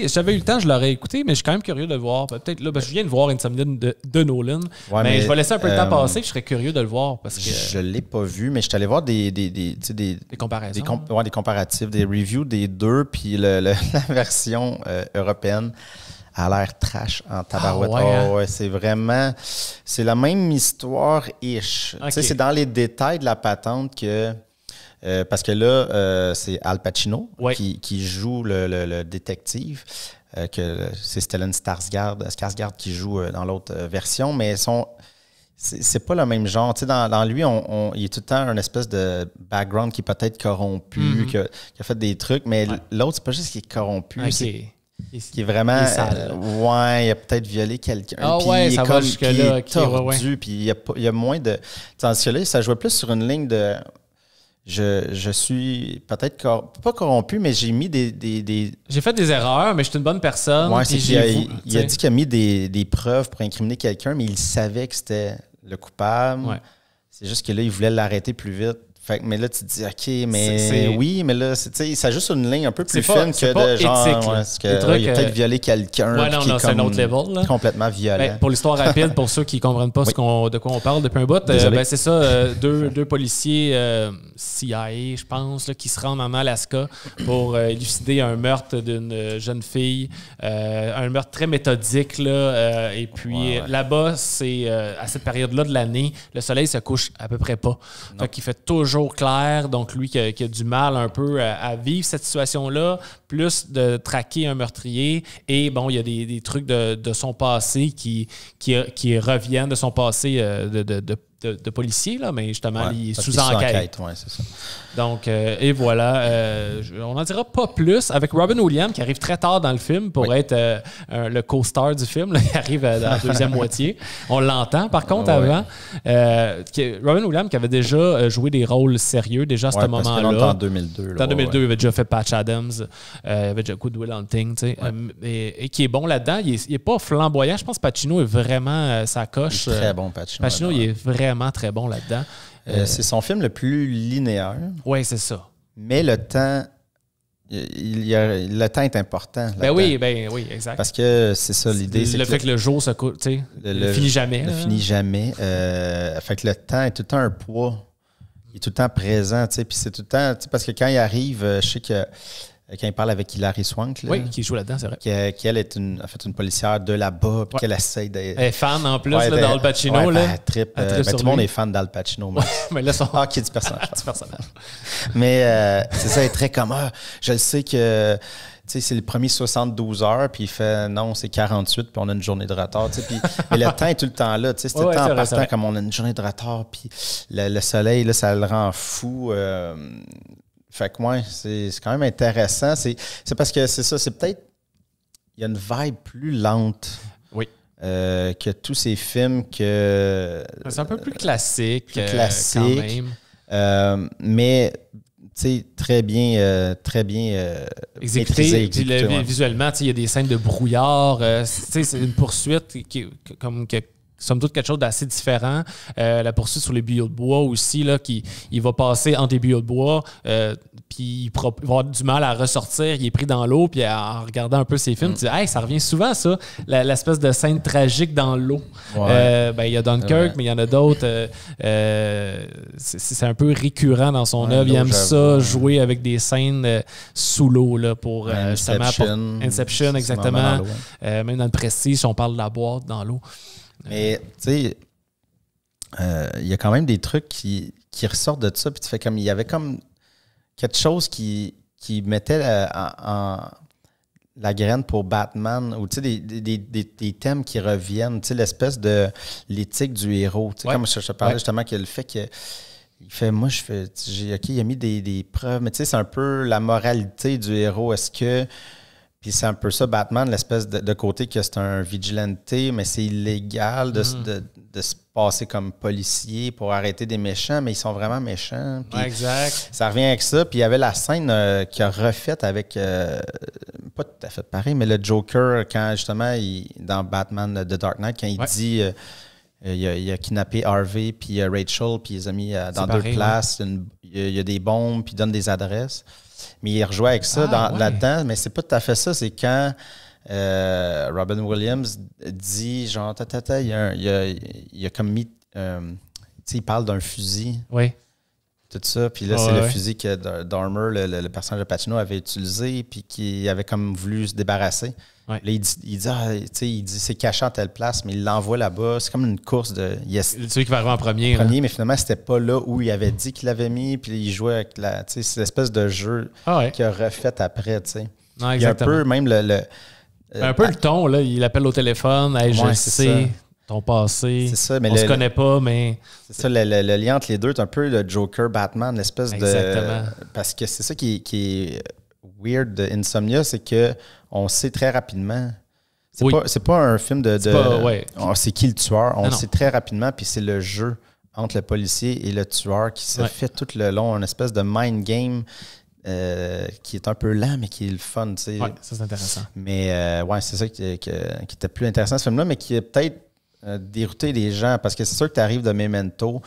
J'avais eu le temps, je l'aurais écouté, mais je suis quand même curieux de le voir. Peut-être là, je viens de voir Insomnia de, de Nolan. mais, je vais laisser un peu de temps passer, je serais curieux de le voir. parce que Je l'ai pas vu, mais je suis allé voir des. Des, des, Des, comparatifs, des reviews des deux, puis la version européenne a l'air trash en tabarouette. Ah oh, hein? c'est vraiment. C'est la même histoire-ish. C'est dans les détails de la patente que. Euh, parce que là, euh, c'est Al Pacino qui, joue le, détective. Euh, que c'est Stellan Starsgard, Skarsgård qui joue dans l'autre version, mais son, c'est pas le même genre. Tu sais, dans, lui, on, il y tout le temps un espèce de background qui peut-être corrompu, mm-hmm. qui, a, fait des trucs, mais l'autre, c'est pas juste qu'il est corrompu, c'est qui est vraiment euh, ouais il a peut-être violé quelqu'un ah puis ouais, il est il y, a, moins de tandis que là ça jouait plus sur une ligne de je, je suis peut-être pas corrompu mais j'ai mis des, des, j'ai fait des erreurs mais je suis une bonne personne il, a, a dit qu'il a mis des, preuves pour incriminer quelqu'un mais il savait que c'était le coupable c'est juste que là il voulait l'arrêter plus vite fait mais là, tu te dis, OK, mais oui, mais là, c'est juste une ligne un peu plus fine que de genre. Éthique, ouais, parce que, a peut-être euh, violé quelqu'un. non, non, c'est un autre level. Là. Complètement violent. Ben, pour l'histoire rapide, pour ceux qui ne comprennent pas ce qu'on de quoi on parle depuis un bout, euh, ben, c'est ça, euh, deux, deux, policiers CIA, je pense, là, qui se rend en Alaska pour euh, élucider un meurtre d'une euh, jeune fille, euh, un meurtre très méthodique. Là, et puis là-bas, c'est à cette période-là de l'année, le soleil se couche à peu près pas. Donc, il fait toujours clair. Donc lui qui a, du mal un peu à, vivre cette situation-là, plus de traquer un meurtrier. Et bon, il y a des, trucs de, son passé qui, qui, reviennent de son passé de, de de, policiers, là, mais justement, est sous-enquête. Donc, euh, et voilà. Euh, on n'en dira pas plus avec Robin Williams qui arrive très tard dans le film pour être euh, le co-star du film. il arrive dans la deuxième moitié. On l'entend, par contre, avant. Robin Williams qui avait déjà joué des rôles sérieux déjà à ce moment-là. En 2002. en 2002, il avait déjà fait Patch Adams. il avait déjà Will Hunting. Tu sais, et, qui est bon là-dedans. Il n'est pas flamboyant. Je pense que Pacino est vraiment sa coche. très bon, Pacino. Pacino, il est vraiment vraiment très bon là-dedans. Euh, euh, c'est son film le plus linéaire. Oui, c'est ça. Mais le temps il y a, le temps est important. Ben oui, ben oui, exact. Parce que c'est ça l'idée. c'est Le fait que le jour se coule, tu finit jamais. Le finit jamais. Euh, fait que le temps est tout le temps un poids. Il est tout le temps présent, tu sais. Puis c'est tout le parce que quand il arrive, je sais que euh, quand il parle avec Hilary Swank. Là, oui, qui joue là-dedans, c'est vrai. Qu'elle qui, euh, est une, en fait une policière de là-bas, puis qu'elle essaie de. Elle est fan en plus d'Al Pacino. là. Euh, ben, tout le monde est fan d'Al Pacino. Mais, là, son... Ah, qui est du personnage. du personnage. mais c'est ça, elle est très comme. Ah, je le sais que c'est le premier 72 heures, puis il fait non, c'est 48, puis on a une journée de retard. Puis, mais le temps est tout le temps là. C'est le temps en partant, comme on a une journée de retard, puis le, soleil, là, ça le rend fou. Fait que ouais, c'est quand même intéressant. C'est parce que c'est ça, c'est peut-être. Il y a une vibe plus lente. Oui. Euh, que tous ces films que. C'est un peu plus classique. Euh, classique. quand euh, mais très bien, très bien exécuté. Maîtrisé, Tu Visuellement, il y a des scènes de brouillard. Tu sais c'est une poursuite qui, comme que somme toute quelque chose d'assez différent. Euh, la poursuite sur les billots de bois aussi, là, qui il va passer entre les billots de bois, euh, puis il, va avoir du mal à ressortir, il est pris dans l'eau, puis en regardant un peu ses films, mm. tu dis Hey, ça revient souvent ça, l'espèce de scène tragique dans l'eau. Euh, ben, il y a Dunkirk, mais il y en a d'autres. c'est un peu récurrent dans son œuvre. il aime ça, jouer avec des scènes sous l'eau là, pour Inception. Inception exactement. même dans le prestige, on parle de la boîte dans l'eau. Mais, tu sais, euh, il y a quand même des trucs qui, qui ressortent de ça. Puis tu fais comme. Il y avait comme quelque chose qui, qui mettait la, euh, en, la graine pour Batman, ou tu sais, des, thèmes qui reviennent, tu sais, l'espèce de l'éthique du héros. Tu sais, comme je, te parlais justement, que le fait que. Il fait, moi, je fais, OK, il a mis des, preuves, mais tu sais, c'est un peu la moralité du héros. Est-ce que puis c'est un peu ça, Batman, l'espèce de, côté que c'est un vigilante, mais c'est illégal mm. de, se passer comme policier pour arrêter des méchants, mais ils sont vraiment méchants. exact. Ça revient avec ça. Puis il y avait la scène euh, qui a refaite avec, euh, pas tout à fait pareil, mais le Joker, quand justement, il, dans Batman The Dark Knight, quand il dit. Euh, il a, il kidnappé Harvey puis Rachel, puis il les a mis dans deux places. il, y a, des bombes, puis il donne des adresses. Mais il rejoint avec ça ah, dans la là-dedans. Mais c'est pas tout à fait ça. C'est quand euh, Robin Williams dit genre, tata, il, y a, il, y a, il comme mis. Euh, sais il parle d'un fusil. Oui tout ça. Puis là, c'est le fusil que Dormer, le, personnage de Patino, avait utilisé, puis qui avait comme voulu se débarrasser. Là, il dit, il dit, ah, dit c'est caché à telle place, mais il l'envoie là-bas. C'est comme une course de. Yes, Celui qui va arriver en premier. Premier, mais finalement, c'était pas là où il avait dit qu'il l'avait mis, puis il jouait avec la. Tu espèce de jeu qui ah qu'il a refait après, tu il un peu même le. un peu euh, le ton, là. Il appelle au téléphone, hey, je passé. on le, se connaît pas, mais. C'est ça, le, lien entre les deux est un peu le Joker-Batman, l'espèce de. Parce que c'est ça qui, est weird de Insomnia, c'est que on sait très rapidement. C'est oui. pas, pas, un film de. de c'est sait qui le tueur. On sait très rapidement, puis c'est le jeu entre le policier et le tueur qui se fait tout le long, une espèce de mind game. Euh, qui est un peu lent, mais qui est le fun. Tu sais. ça c'est intéressant. Mais euh, ouais, c'est ça qui, qui, qui, était plus intéressant ce film-là, mais qui est peut-être euh, dérouter les gens? Parce que c'est sûr que tu arrives de Memento,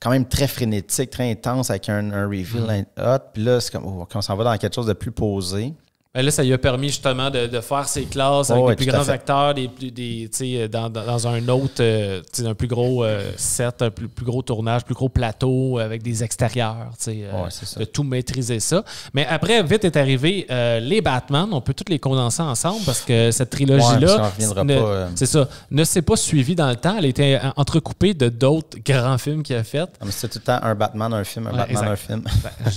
quand même très frénétique, très intense, avec un, reveal mm-hmm. hot. Puis là, comme, oh, on s'en va dans quelque chose de plus posé. Ben là, ça lui a permis justement de, faire ses classes avec les oh, plus grands acteurs, des, des, euh, dans, un autre, euh, un plus gros euh, set, un plus, gros tournage, plus gros plateau avec des extérieurs, de tout maîtriser ça. Mais après, vite est arrivé les Batman. On peut toutes les condenser ensemble parce que cette trilogie-là, c'est ça, ne s'est pas suivie dans le temps. Elle a été entrecoupée de d'autres grands films qu'il a fait. Ah, c'est tout le temps un Batman, un film, un Batman, un film. Ben,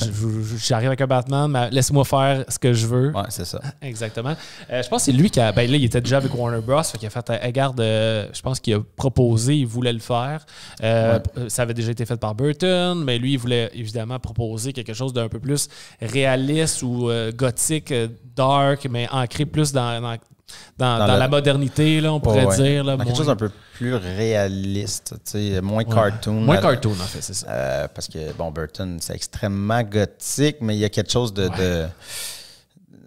j'arrive avec un Batman, mais laisse-moi faire ce que je veux c'est ça. Exactement. Euh, je pense que c'est lui qui a. Ben là, il était déjà avec Warner Bros. a fait. Regarde, euh, je pense qu'il a proposé, il voulait le faire. Euh, ça avait déjà été fait par Burton, mais lui, il voulait évidemment proposer quelque chose d'un peu plus réaliste ou gothique, dark, mais ancré plus dans, dans la modernité, là, on pourrait dire. Quelque chose un peu plus réaliste, moins cartoon. Moins cartoon, en fait, c'est ça. parce que, bon, Burton, c'est extrêmement gothique, mais il y a quelque chose de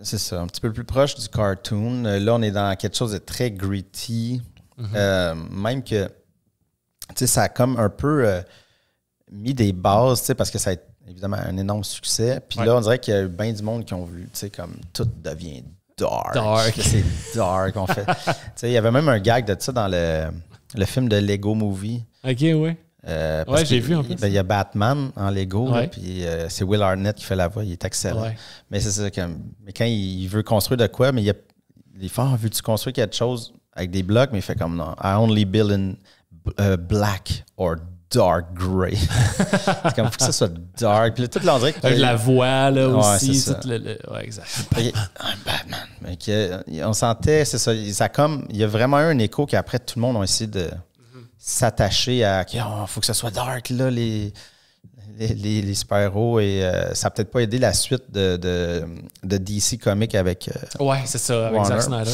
c'est ça, un petit peu plus proche du cartoon. Euh, là, on est dans quelque chose de très gritty. Mhm. Euh, même que, tu sais, ça a comme un peu euh, mis des bases, tu sais, parce que ça a été, évidemment un énorme succès. Puis là, on dirait qu'il y a eu bien du monde qui ont vu, tu sais, comme tout devient dark. C'est dark, en fait. tu sais, il y avait même un gag de ça dans le, le film de Lego Movie. OK, oui. Euh, ouais, j'ai vu un peu. Ben, il y a Batman en Lego, puis euh, c'est Will Arnett qui fait la voix, il est excellent. Mais c'est ça, quand, mais quand il veut construire de quoi, mais il, a, il fait vu veux-tu construire quelque chose avec des blocs, mais il fait comme non, I only build in euh, black or dark gray. c'est comme faut que ça soit dark. Puis là, tout l'endroit. la voix, là aussi. Ça. ouais, exact. Batman. I'm Batman. Mais on sentait, c'est ça, ça comme, il y a vraiment eu un écho qu'après tout le monde a essayé de s'attacher à Il oh, faut que ce soit dark, là, les, les, super-héros. Et euh, ça n'a peut-être pas aidé la suite de, de, DC Comics avec. Euh, ouais, c'est ça, avec Zack Snyder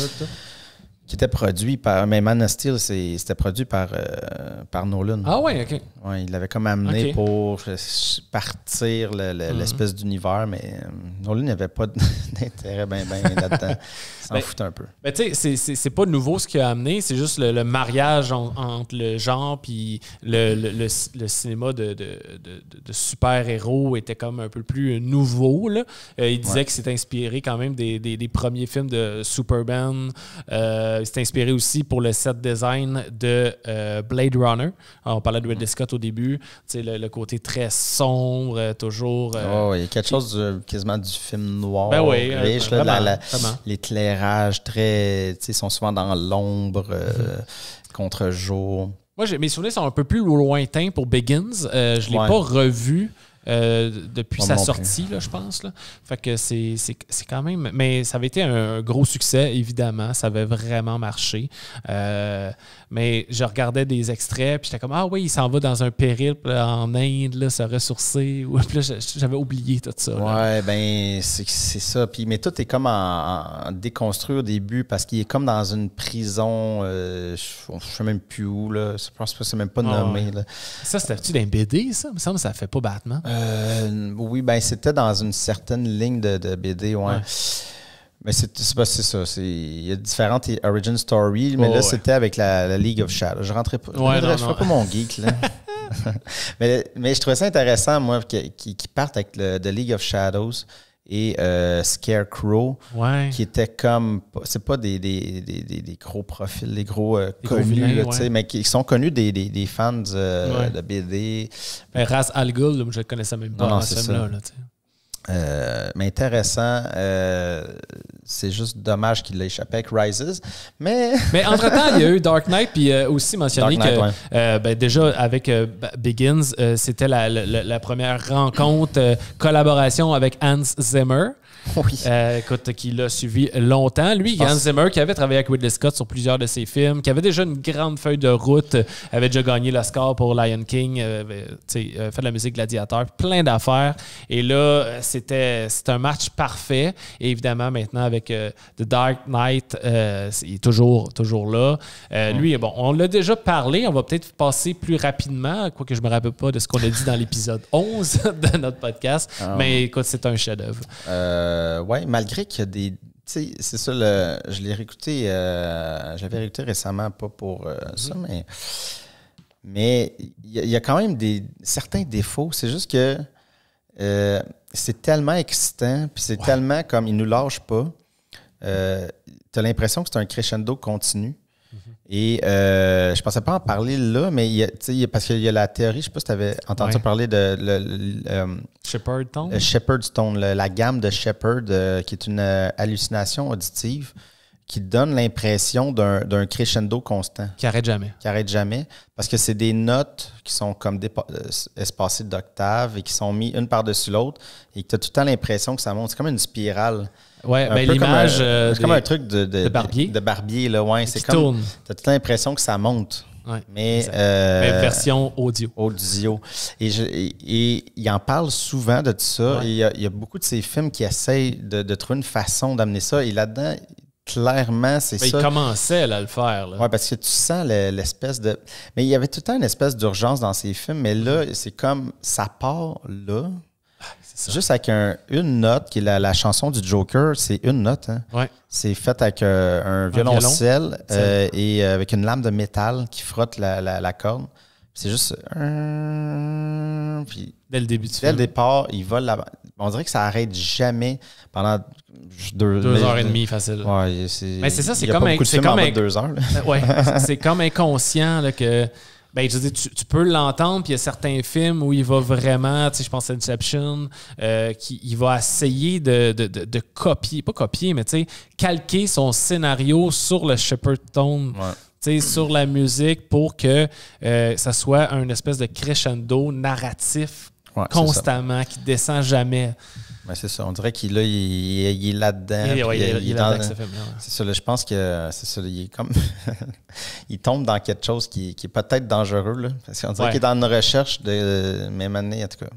qui était produit par. Mais Man of Steel, c'était produit par, euh, par Nolan. Ah ouais, ok. Ouais, il l'avait comme amené pour partir mhm. l'espèce d'univers, mais euh, Nolan n'avait pas d'intérêt ben, ben là-dedans. s'en ben, fout un peu. Mais ben, tu sais, c'est pas nouveau ce qu'il a amené, c'est juste le, mariage entre le genre puis le, cinéma de, super-héros était comme un peu plus nouveau. Euh, il disait que c'est inspiré quand même des, premiers films de Superman. Euh, s'est inspiré aussi pour le set design de euh, Blade Runner. on parlait de Ridley Scott au début. Le, le, côté très sombre, euh, toujours. Oh, il y a quelque chose quasiment du film noir. Ben oui, l'éclairage très. Ils sont souvent dans l'ombre, mhm. contre-jour. Moi, mes souvenirs sont un peu plus lointains pour Begins. je ne l'ai pas revu. Euh, depuis sa sortie, je pense. Fait que c'est quand même. Mais ça avait été un gros succès, évidemment. Ça avait vraiment marché. Euh, mais je regardais des extraits, puis j'étais comme Ah oui, il s'en va dans un périple en Inde, là, se ressourcer. J'avais oublié tout ça. Oui, Ouais, ben c'est ça. Puis, mais tout est comme en, déconstruit au début parce qu'il est comme dans une prison. Euh, je ne sais même plus où. Là. Je pense que c'est même pas ah nommé. Ça, c'était-tu d'un BD, ça? Il me semble ça fait pas battement. Euh, oui, ben c'était dans une certaine ligne de, BD, ouais. Mais c'est pas ça. Il y a différentes origin stories, mais là, c'était avec la, League of Shadows. Je rentrais pas. je ne pas mon geek, là. mais, je trouvais ça intéressant, moi, qu'ils partent avec le, The League of Shadows et euh, Scarecrow, qui étaient comme, c'est pas des, des, des, des, gros profils, des gros euh, connus, mais qui sont connus des, fans euh, de BD. mais ben, Ras Al Ghul, je connaissais même pas non, dans ce là euh, mais intéressant. Euh, c'est juste dommage qu'il ait échappé avec Rises. Mais, mais entre-temps, il y a eu Dark Knight, puis euh, aussi mentionné que ben, déjà avec Begins, c'était la, première rencontre, collaboration avec Hans Zimmer. Euh, écoute, qui l'a suivi longtemps. Lui, Hans Zimmer, qui avait travaillé avec Ridley Scott sur plusieurs de ses films, qui avait déjà une grande feuille de route, euh, avait déjà gagné le score pour Lion King, euh, fait de la musique Gladiateur, plein d'affaires. Et là, c'était un match parfait. Et évidemment, maintenant, avec The Dark Knight, il est toujours, toujours là. Lui Lui, bon, on l'a déjà parlé, on va peut-être passer plus rapidement, quoique je ne me rappelle pas de ce qu'on a dit dans l'épisode 11 de notre podcast. Ah. mais écoute, c'est un chef-d'œuvre. Oui, euh, ouais, malgré qu'il y a des. C'est ça, je l'ai réécouté, euh, j'avais je réécouté récemment, pas pour euh, mm-hmm. ça, mais. il y, a quand même des, certains défauts. C'est juste que c'est tellement excitant, puis c'est tellement comme il nous lâche pas. tu as l'impression que c'est un crescendo continu. Et je euh, je pensais pas en parler là, mais parce qu'il y a la théorie, je ne sais pas si tu avais entendu parler de le, euh, Shepherd la gamme de Shepherd, euh, qui est une hallucination auditive qui donne l'impression d'un crescendo constant. Qui arrête jamais. Qui jamais. Parce que c'est des notes qui sont comme des, euh, espacées d'octaves et qui sont mises une par-dessus l'autre et que tu as tout le temps l'impression que ça monte. C'est comme une spirale. Ouais, ben, mais l'image. Euh, c'est comme un truc de, de, barbier. De, barbier, là, ouais. C'est comme. Tu as tout l'impression que ça monte. Euh, mais, version audio. Audio. Et, je, et, il en parle souvent de ça. il, y a, beaucoup de ces films qui essayent de, de trouver une façon d'amener ça. Et là-dedans, clairement, c'est ben, ça. Il commençait à le faire. Oui, parce que tu sens l'espèce de. Mais il y avait tout le temps une espèce d'urgence dans ces films, mais là, c'est comme ça part là. Ah, Juste avec une note, qui est la, chanson du Joker, c'est une note. Hein. C'est faite avec euh, un violoncelle euh, et euh, avec une lame de métal qui frotte la, la, c'est juste. puis dès le début, tu Dès le départ, il vole la. On dirait que ça arrête jamais pendant deux, deux heures et demie facile. mais c'est ça, c'est comme, c'est comme, ouais, c'est comme inconscient là, que. Ben, tu, peux l'entendre, puis il y a certains films où il va vraiment, tu sais, je pense à Inception, euh, qui, il va essayer de, de, de, copier, pas copier, mais tu sais, calquer son scénario sur le Shepperton. Ouais sur la musique pour que euh, ça soit un espèce de crescendo narratif constamment qui descend jamais. Ben, c'est ça. On dirait qu'il est là-dedans. Il, il, est là-dedans C'est ça. je pense que c'est ça. il, est comme il tombe dans quelque chose qui, est peut-être dangereux. Là, parce qu'on dirait qu'il est dans une recherche de. Mais année, en tout cas.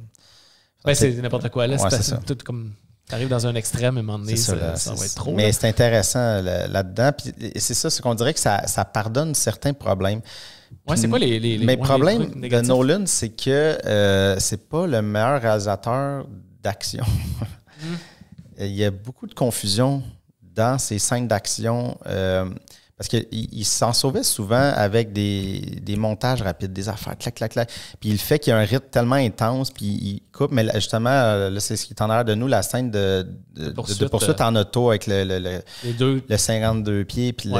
Ben, c'est n'importe quoi. Là, c'est tout comme arrives dans un extrême et à un moment donné, ça, va être trop. Mais c'est intéressant là-dedans. c'est ça, ce qu'on dirait que ça, pardonne certains problèmes. Oui, c'est pas les, les, Mais le problème de Nolan, c'est que euh, c'est pas le meilleur réalisateur d'action. Il y a beaucoup de confusion dans ces scènes d'action. Euh, parce qu'il s'en sauvait souvent avec des, montages rapides, des affaires, clac, clac, clac. Puis il fait qu'il y a un rythme tellement intense, puis il coupe. Mais justement, euh, là, c'est ce qui est en arrière de nous, la scène de, poursuite, euh, en auto avec le, le, 52 pieds, puis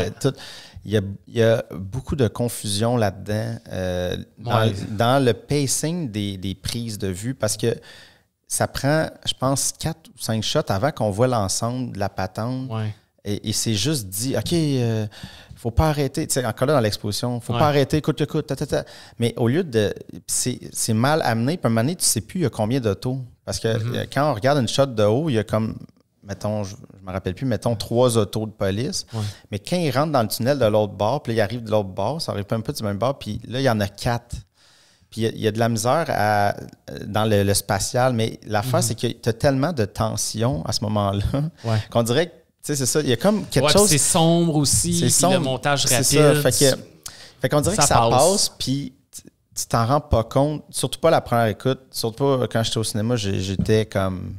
Il y, a, beaucoup de confusion là-dedans euh, dans, le pacing des, des, prises de vue parce que ça prend, je pense, 4 ou cinq shots avant qu'on voit l'ensemble de la patente. Et c'est juste dit, OK, euh, faut pas arrêter. Tu sais, encore là dans l'exposition, faut pas arrêter, écoute, écoute, ta, Mais au lieu de. C'est mal amené. Puis à un moment tu sais plus il y a combien d'autos. Parce que mhm. euh, quand on regarde une shot de haut, il y a comme mettons, je ne me rappelle plus, mettons trois autos de police. Mais quand ils rentrent dans le tunnel de l'autre bord, puis là, ils arrivent de l'autre bord, ça arrive pas un peu du même bord, puis là, il y en a quatre. Puis il y, a de la misère euh, dans le, spatial, mais la mhm. c'est que tu as tellement de tension à ce moment-là qu'on dirait que sais, c'est ça. Il y a comme quelque chose. C'est sombre aussi. Le montage rapide. Ça. Fait que, fait qu'on dirait que ça passe, puis tu t'en rends pas compte. Surtout pas la première écoute. Surtout pas quand j'étais au cinéma, j'étais comme.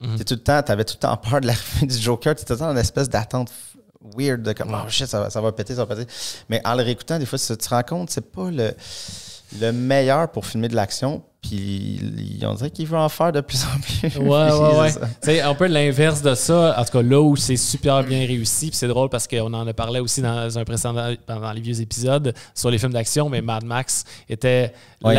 Mhm. tout le temps, t'avais tout le temps peur de l'arrivée du Joker. Tu étais dans une espèce d'attente weird de comme, oh shit, ça va, ça va péter, ça va péter. Mais en le réécoutant, des fois, tu te rends compte, c'est pas le, le meilleur pour filmer de l'action puis ont dirait qu'ils veut en faire de plus en plus. Ouais, ouais, ouais. un peu l'inverse de ça. En tout cas, là où c'est super bien réussi, c'est drôle parce qu'on en a parlé aussi dans un précédent, dans les vieux épisodes sur les films d'action, mais Mad Max était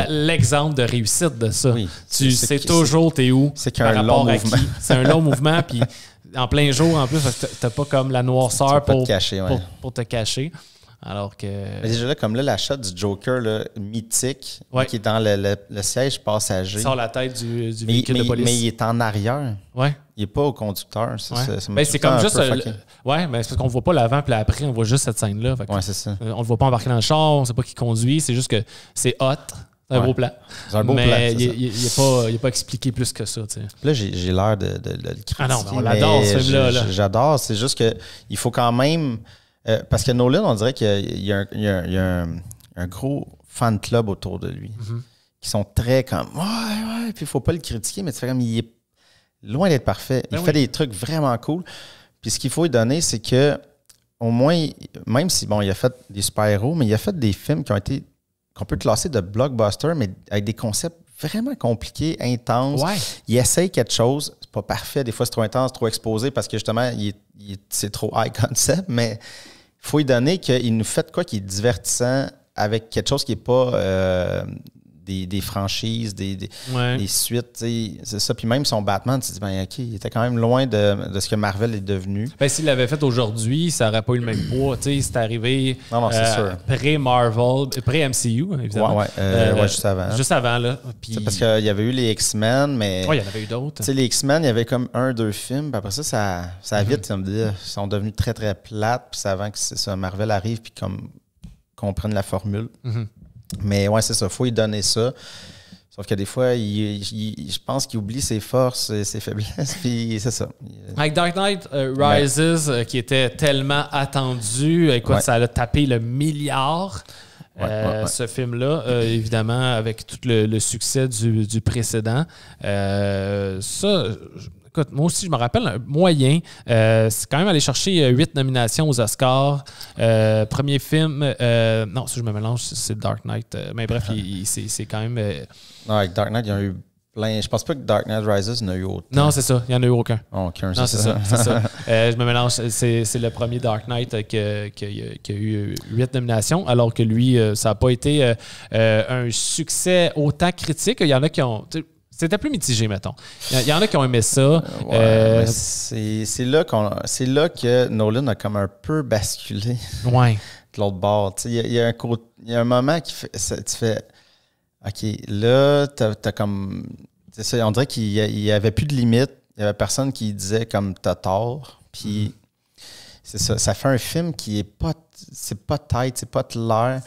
l'exemple de réussite de ça. Tu sais toujours t'es où. C'est qu'un long mouvement. C'est un long mouvement, puis en plein jour en plus, t'as pas comme la noirceur pour te cacher. Alors que. Mais déjà là, comme là, la du Joker là, mythique, qui est dans le, siège passager. Il la tête du, véhicule mais, de police. Mais, il est en arrière. Ouais. Il n'est pas au conducteur. mais ben, c'est comme juste. ouais, mais ben, c'est parce qu'on ne voit pas l'avant puis l'après, on voit juste cette scène-là. Ouais, c'est ça. Euh, on ne le voit pas embarquer dans le char, on ne sait pas qui conduit, c'est juste que c'est hot. C'est un, beau plan. un beau mais plan. il n'est pas, pas, expliqué plus que ça. Là, j'ai l'air de, de, le critiquer. Ah non, on l'adore ce film-là. J'adore. C'est juste qu'il faut quand même euh, parce que Nolan, on dirait qu'il y a, un, gros fan club autour de lui. Mhm. Qui sont très comme Ouais, ouais, puis il faut pas le critiquer, mais tu fais comme il est loin d'être parfait. Il ben fait des trucs vraiment cool. Puis ce qu'il faut lui donner, c'est que au moins, même si bon, il a fait des super-héros, mais il a fait des films qui ont été qu'on peut classer de blockbuster, mais avec des concepts vraiment compliqués, intenses. Il essaye quelque chose, c'est pas parfait, des fois c'est trop intense, trop exposé parce que justement, c'est trop high concept, mais faut lui donner qu'il nous fait quoi qui est divertissant avec quelque chose qui n'est pas euh, des, franchises, des, des, suites. C'est ça. Puis même son Batman, tu te dis, ben, OK, il était quand même loin de, de ce que Marvel est devenu. Ben, s'il l'avait fait aujourd'hui, ça n'aurait pas eu le même poids. C'est arrivé euh, pré-Marvel, pré-MCU, hein, évidemment. Ouais, ouais, euh, juste avant. Euh, juste avant, là. Parce qu'il y avait eu les X-Men, mais. il y en avait eu d'autres. Les X-Men, il y avait comme un, deux films. Puis après ça, ça, ça a vite, ils sont devenus très, très plates. Puis avant que ça, Marvel arrive, puis comme qu'on prenne la formule. Mm-hmm. Mais ouais, c'est ça, il faut lui donner ça. Sauf que des fois, je pense qu'il oublie ses forces et ses faiblesses, puis c'est ça. Dark Knight euh, Rises, euh, qui était tellement attendu, euh, écoute, ça a tapé le milliard. ce film-là, évidemment, avec tout le, succès du, du précédent. ça, écoute, moi aussi, je me rappelle, moyen. Euh, c'est quand même aller chercher euh, huit nominations aux Oscars. Euh, premier film, non, si je me mélange, c'est Dark Knight. Mais bref, c'est quand même. Non, avec Dark Knight, il y a eu plein. Je pense pas que Dark Knight Rises n'a eu aucun. Non, c'est ça. Il n'y en a eu aucun. Oh, aucun, c'est ça. c'est ça. je me mélange. C'est le premier Dark Knight qui a, a, eu huit nominations, alors que lui, ça n'a pas été un succès autant critique. Il y en a qui ont c'était plus mitigé, mettons. Il y, en a qui ont aimé ça. Euh, c'est là, c'est là, que Nolan a comme un peu basculé de l'autre bord. Il y, a un moment qui fait, tu fais OK, là, t'as comme. on dirait qu'il n'y avait plus de limite. Il n'y avait personne qui disait comme t'as tort. Puis mm-hmm. c'est ça. Ça fait un film qui est pas. C'est pas tête, c'est pas l'air.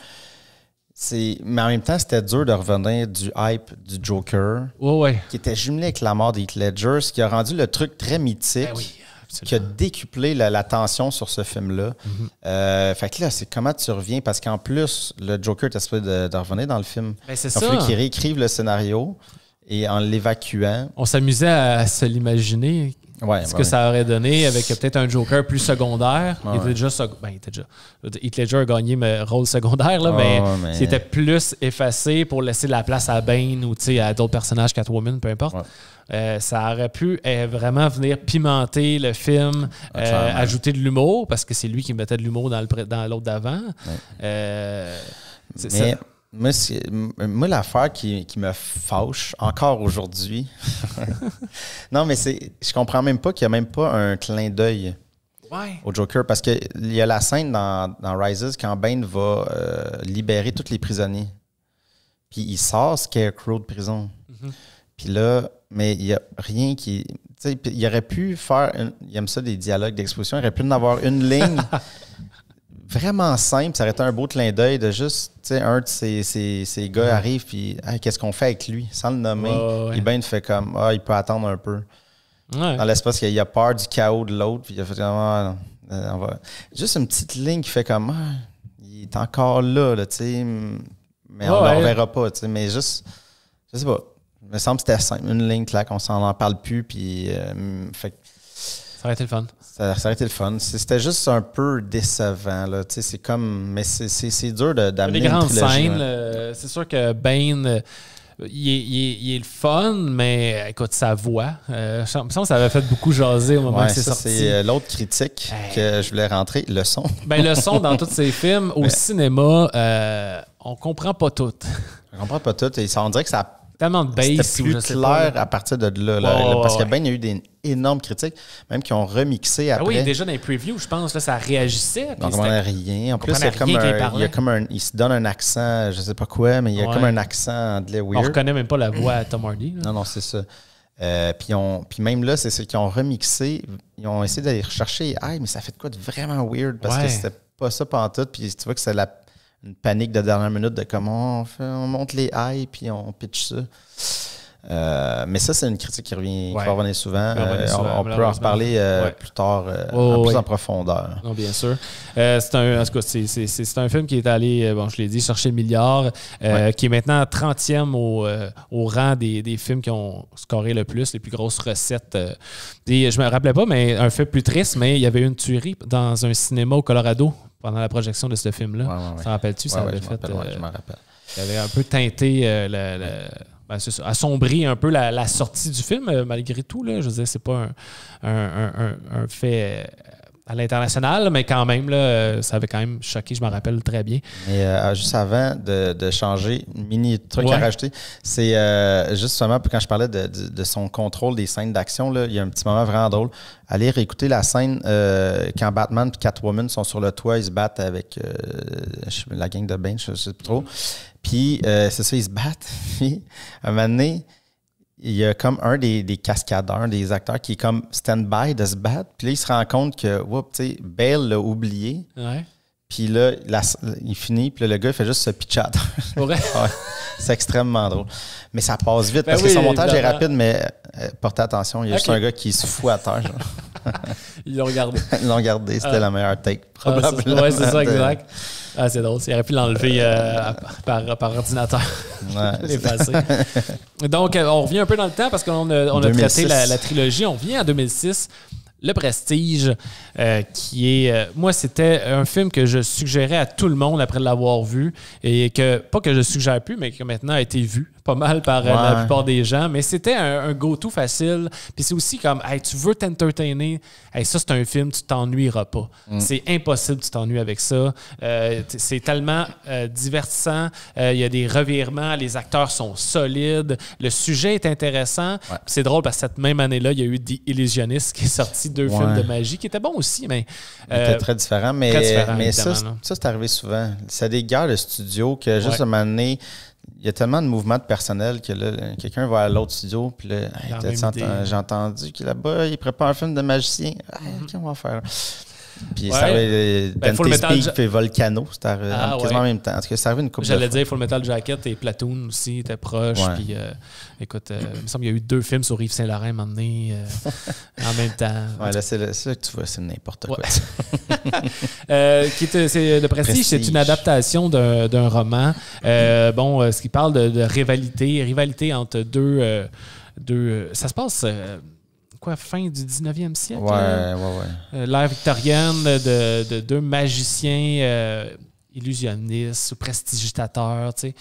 Mais en même temps, c'était dur de revenir du hype du Joker. Qui était jumelé avec la mort des Ledger, ce qui a rendu le truc très mythique. Ben qui a décuplé la, tension sur ce film-là. Mhm. Euh, fait que là, c'est comment tu reviens? Parce qu'en plus, le Joker était supposé de, revenir dans le film. Ben, c'est ça. réécrivent le scénario et en l'évacuant. On s'amusait à se l'imaginer ce bah que ça aurait donné avec peut-être un Joker plus secondaire. il était déjà. Ben, il était déjà. Heath Ledger a gagné mais rôle secondaire, là, ah, mais, c'était plus effacé pour laisser de la place à Bane ou à d'autres personnages, Catwoman, peu importe. Euh, ça aurait pu eh, vraiment venir pimenter le film, ah, euh, ajouter de l'humour, parce que c'est lui qui mettait de l'humour dans l'autre dans d'avant. Euh, c'est moi, l'affaire qui, me fauche encore aujourd'hui, non, mais c'est, je comprends même pas qu'il n'y a même pas un clin d'œil au Joker. Parce qu'il y a la scène dans, dans Rises quand Bane va euh, libérer tous les prisonniers. Puis il sort Scarecrow de prison. Mhm. Puis là, mais il n'y a rien qui. Il aurait pu faire. il aime ça des dialogues d'exposition. Il aurait pu en avoir une ligne. vraiment simple. Ça aurait été un beau clin d'œil de juste, tu sais, un de ces, gars arrive, puis qu'est-ce qu'on fait avec lui? Sans le nommer, il ben, il fait comme, ah, il peut attendre un peu. Dans l'espace qu'il a peur du chaos de l'autre, puis il a fait vraiment ah, euh, Juste une petite ligne qui fait comme, ah, il est encore là, tu sais, mais on ne pas, tu sais, mais juste, je sais pas. Il me semble que c'était simple, une ligne, là, qu'on s'en en parle plus, puis euh, fait fait ça a été le fun. Ça, été le fun. C'était juste un peu décevant. Là. C'est comme. Mais c'est dur d'amener. Les grandes scènes, euh, c'est sûr que Bane. Euh, il est, il, il est, le fun, mais écoute, sa voix. je euh, pense que ça avait fait beaucoup jaser au moment où c'est sorti. C'est l'autre critique que je voulais rentrer, le son. Ben, le son dans tous ces films, au cinéma, on on comprend pas tout. On comprend pas tout. Et ça, on dirait que ça tellement de C'était plus clair à partir de là. parce qu'il y a eu des énormes critiques, même qui ont remixé après. Ah oui, déjà dans les previews, je pense, là, ça réagissait. On ne rien. En plus, il se donne un accent, je ne sais pas quoi, mais il y a comme un accent anglais weird. On ne reconnaît même pas la voix de Tom Hardy. Non, non, c'est ça. Euh, puis, puis même là, c'est ceux qui ont remixé, ils ont essayé d'aller rechercher, ah, mais ça fait quoi de vraiment weird parce que c'était pas ça pendant tout. Puis tu vois que c'est la une panique de dernière minute de comment on, monte les high puis on pitch ça. Euh, mais ça, c'est une critique qui, revient, euh, souvent. on, peut en reparler euh, plus tard, en plus en profondeur. bien sûr. c'est un, un film qui est allé, bon, je l'ai dit, chercher le milliard, qui est maintenant 30e au, au rang des, films qui ont scoré le plus, les plus grosses recettes. Et je me rappelais pas, mais un fait plus triste, mais il y avait une tuerie dans un cinéma au Colorado pendant la projection de ce film-là. ça ouais, T'en rappelles-tu? ça avait fait. je m'en rappelle. Ça euh, avait un peu teinté euh, ben, assombri un peu la, sortie du film, euh, malgré tout. Là. Je veux dire, c'est pas un, un, un fait à l'international, mais quand même, là, euh, ça avait quand même choqué, je m'en rappelle très bien. Et euh, ah, juste avant de, changer, mini truc à rajouter, c'est euh, justement quand je parlais de, son contrôle des scènes d'action, il y a un petit moment vraiment drôle. Allez réécouter la scène quand Batman et Catwoman sont sur le toit, ils se battent avec la gang de Bane, je ne sais plus trop. Puis c'est ça, ils se battent. à un moment donné, il y a comme un des, cascadeurs, des acteurs qui est comme stand-by de se battre. Puis là, il se rend compte que, sais, Bale l'a oublié. Ouais. Puis là, il finit, puis là, le gars, il fait juste ce « ouais. C'est extrêmement drôle. Mais ça passe vite ben parce que son montage est rapide, mais euh, portez attention, il y a juste un gars qui se fout à terre. Ils l'ont gardé. Ils l'ont gardé, c'était euh, la meilleure take, probablement. Ah, oui, c'est ça, exact. Ah, c'est drôle. Il aurait pu l'enlever euh, par, ordinateur, ouais, Donc, on revient un peu dans le temps parce qu'on a, traité la, la, trilogie. On revient en 2006 le Prestige, euh, qui est. Euh, moi, c'était un film que je suggérais à tout le monde après l'avoir vu et que, pas que je suggère plus, mais qui maintenant a été vu pas mal par euh, la plupart des gens, mais c'était un, go-to facile. Puis c'est aussi comme, hey, tu veux t'entertainer, hey, ça c'est un film, tu t'ennuieras pas. Mm. C'est impossible, tu t'ennuies avec ça. Euh, c'est tellement euh, divertissant, il y a des revirements, les acteurs sont solides, le sujet est intéressant. C'est drôle parce que cette même année-là, il y a eu The Illusionist qui est sorti, deux films de magie qui étaient bons aussi, mais. C'était très différent, mais, ça, c'est arrivé souvent. Ça dégage le studio que juste à un il y a tellement de mouvements de personnel que là, quelqu'un va à l'autre studio, puis là, j'ai entendu qu'il là-bas, il prépare un film de magicien. « mm-hmm. Qu'est-ce qu'on va faire? Puis ouais. ça avait euh, ben, Volcano, c'était euh, ah, quasiment en même temps. En tout cas, ça arrivait une coupe J'allais dire Full Metal Jacket et Platoon aussi étaient proches. Puis euh, écoute, il me semble qu'il y a eu deux films sur rive Saint-Laurent un en même temps. Ouais, là, c'est là que tu vois, c'est n'importe quoi. qui est, c'est, le Prestige, c'est une adaptation d'un, d'un roman. Bon, ce qui parle de, de, rivalité, rivalité entre deux. deux ça se passe quoi, fin du 19e siècle. Euh, l'ère victorienne de, deux magiciens euh, illusionnistes ou prestigitateurs, tu sais.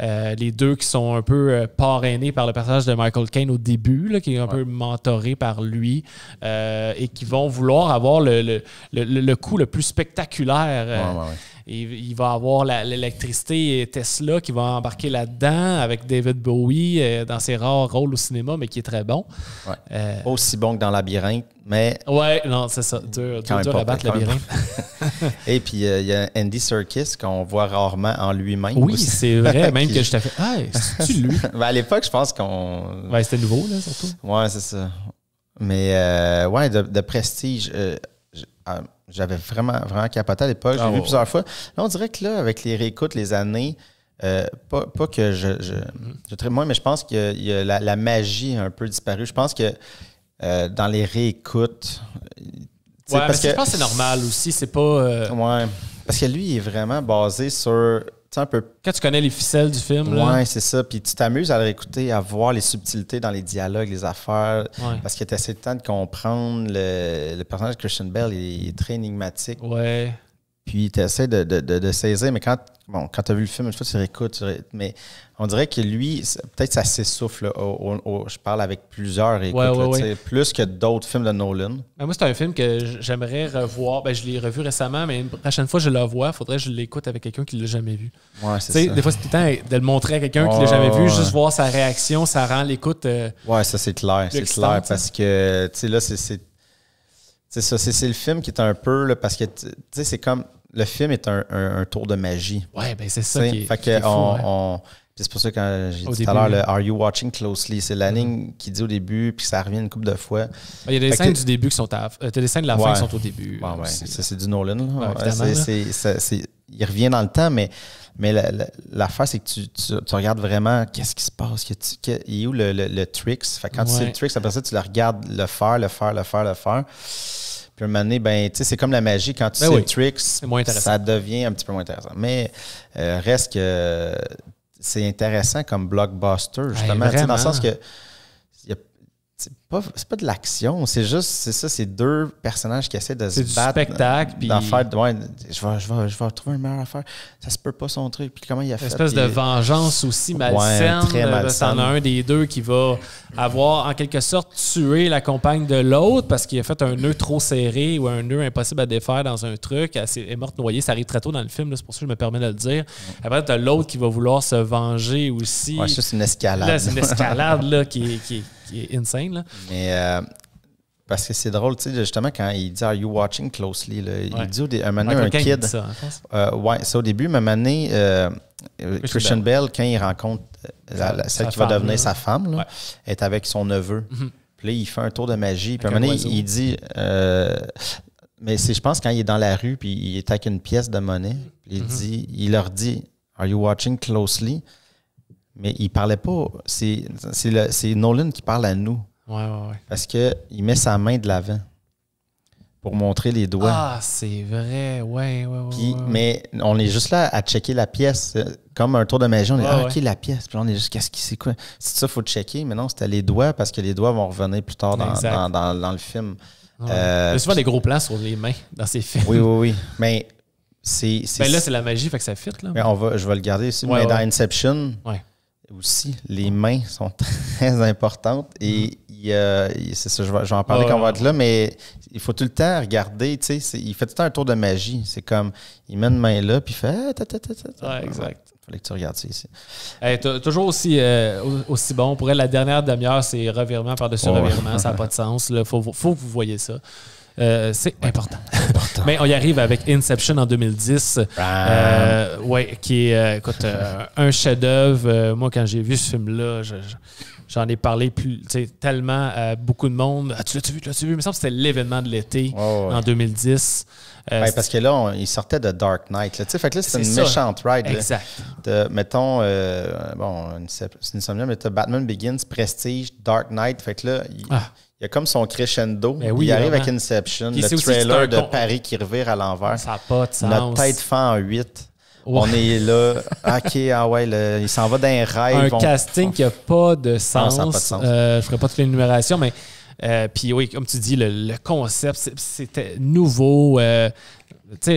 Euh, les deux qui sont un peu parrainés par le personnage de Michael Caine au début, qui est un peu mentoré par lui, et qui vont vouloir avoir le, le, le coup le plus spectaculaire il va avoir l'électricité Tesla qui va embarquer là-dedans avec David Bowie euh, dans ses rares rôles au cinéma, mais qui est très bon. Euh, aussi bon que dans Labyrinthe, mais. Ouais, non, c'est ça. tu dur, à battre Labyrinthe. Et puis, euh, il y a Andy Serkis qu'on voit rarement en lui-même. Oui, c'est vrai, même que je t'ai fait. Hey, c'est-tu lui? Ben, à l'époque, je pense qu'on. c'était nouveau, là, surtout. Ouais, c'est ça. Mais, ouais, de, prestige. J'avais vraiment, vraiment capoté à l'époque. J'ai ah, vu plusieurs fois. Là, on dirait que là, avec les réécoutes, les années, euh, pas, que je, je, je moins, mais je pense que y la, magie a un peu disparu. Je pense que euh, dans les réécoutes. Ouais, parce que, je pense que c'est normal aussi. C'est pas. Euh, oui, Parce que lui, il est vraiment basé sur peu. Quand tu connais les ficelles du film. Ouais, c'est ça. Puis tu t'amuses à le réécouter, à voir les subtilités dans les dialogues, les affaires. Ouais. Parce que tu assez de temps de comprendre. Le, le personnage de Christian Bell est très énigmatique. Ouais puis tu essaies de, saisir, mais quand, bon, quand tu as vu le film, une fois tu réécoutes, mais on dirait que lui, peut-être ça s'essouffle. je parle avec plusieurs écoutes, plus que d'autres films de Nolan. Ben, moi, c'est un film que j'aimerais revoir. Ben, je l'ai revu récemment, mais la prochaine fois je le vois, faudrait que je l'écoute avec quelqu'un qui ne l'a jamais vu. Ça. Des fois, c'est putain de le montrer à quelqu'un qui ne l'a jamais vu, juste voir sa réaction, ça rend l'écoute. Euh, ouais, ça c'est clair, c'est clair, hein. parce que là, c'est c'est ça, c'est le film qui est un peu, parce que, tu sais, c'est comme, le film est un, un, tour de magie. Ouais, ben c'est ça. Qui est, fait on, c'est pour ça que euh, j'ai dit tout à l'heure, le Are You Watching Closely, c'est la mm-hmm. qui dit au début, puis ça revient une couple de fois. Il y a des scènes du début qui sont à. Euh, as des scènes de la fin qui sont au début. Ouais, ouais. Ça, c'est du Nolan. Ouais, c'est il revient dans le temps, mais, mais l'affaire, la, face c'est que tu, tu, regardes vraiment qu'est-ce qui se passe, que il est où le, le, tricks. Fait quand tu sais le tricks, après ça, tu le regardes le faire, le faire, le faire, le faire. Puis à un moment donné, ben, c'est comme la magie. Quand tu ben sais le tricks, ça devient un petit peu moins intéressant. Mais euh, reste que euh, c'est intéressant comme blockbuster, justement. dans le sens que c'est pas de l'action, c'est juste, c'est ça, c'est deux personnages qui essaient de se battre. spectacle. Puis... Faire, je, vais, je, vais, trouver une meilleure affaire. Ça se peut pas son truc. Puis comment il a fait. Une espèce de vengeance aussi malsaine. Ouais, très malsaine. un des deux qui va avoir, en quelque sorte, tué la compagne de l'autre parce qu'il a fait un nœud trop serré ou un nœud impossible à défaire dans un truc. Elle est morte noyée. Ça arrive très tôt dans le film, c'est pour ça que je me permets de le dire. Après, t'as l'autre qui va vouloir se venger aussi. Ouais, c'est une escalade. c'est une escalade là, qui, qui il est insane. Là. Mais euh, parce que c'est drôle, tu sais, justement, quand il dit Are you watching closely Il dit un moment un kid. Euh, ouais, c'est au début, mais moment donné, euh, Christian Bell, quand il rencontre celle qui va devenir sa femme, là, est avec son neveu. Mhm. Puis là, il fait un tour de magie. Puis à un moment donné, il dit. mais c'est, je pense, quand il est dans la rue, puis il est avec une pièce de monnaie, il, mhm. dit, il leur dit Are you watching closely? mais il parlait pas. C'est, Nolan qui parle à nous. Ouais, ouais, ouais. Parce qu'il met sa main de l'avant pour montrer les doigts. Ah, c'est vrai, ouais, ouais, ouais, Mais on est juste là à checker la pièce. Comme un tour de magie, on est ah, OK, la pièce. Puis on est juste, qu'est-ce qui, c'est quoi? C'est ça, il faut checker. Mais non, c'était les doigts parce que les doigts vont revenir plus tard dans, le film. Il y a euh, souvent des gros plans sur les mains dans ces films. Oui, oui, oui. Mais c'est. Ben là, c'est la magie, fait que ça fit. Là. Mais on je vais le garder aussi mais dans Inception, ouais aussi, les mains sont très importantes et mm-hmm. c'est ça, je vais, en parler quand on va être là, mais il faut tout le temps regarder, tu sais, il fait tout le temps un tour de magie. C'est comme, il met une main là, puis il fait... Eh, ouais, exact. Il fallait que tu regardes ça ici. toujours aussi, euh, aussi bon. Pour elle, la dernière demi-heure, c'est revirement par-dessus revirement. Ça n'a pas de sens. Il faut, faut que vous voyez ça. Euh, c'est important. Mais on y arrive avec Inception en 2010. Euh, ah. ouais, qui est euh, écoute, un chef-d'œuvre. moi, quand j'ai vu ce film-là, J'en ai parlé plus, tellement à beaucoup de monde. Ah, tu las vu? Tu las vu? Il me semble que c'était l'événement de l'été en 2010. parce que là, il sortait de Dark Knight. Là, fait que c'est une méchante ride. Exact. mettons, bon, c'est une somme mais Batman Begins, Prestige, Dark Knight. Fait que là, ah. Il y a comme son crescendo. Ben il arrive avec Inception, le trailer de Paris qui revire à l'envers. Ça pas de sens. Notre tête fend en 8. On est là. OK, ah ouais, il s'en va d'un rêve. Un casting qui n'a pas de sens. a pas de sens. Euh, je ne ferai pas toute l'énumération, mais. Euh, puis oui, comme tu dis, le, concept, c'était nouveau. Euh,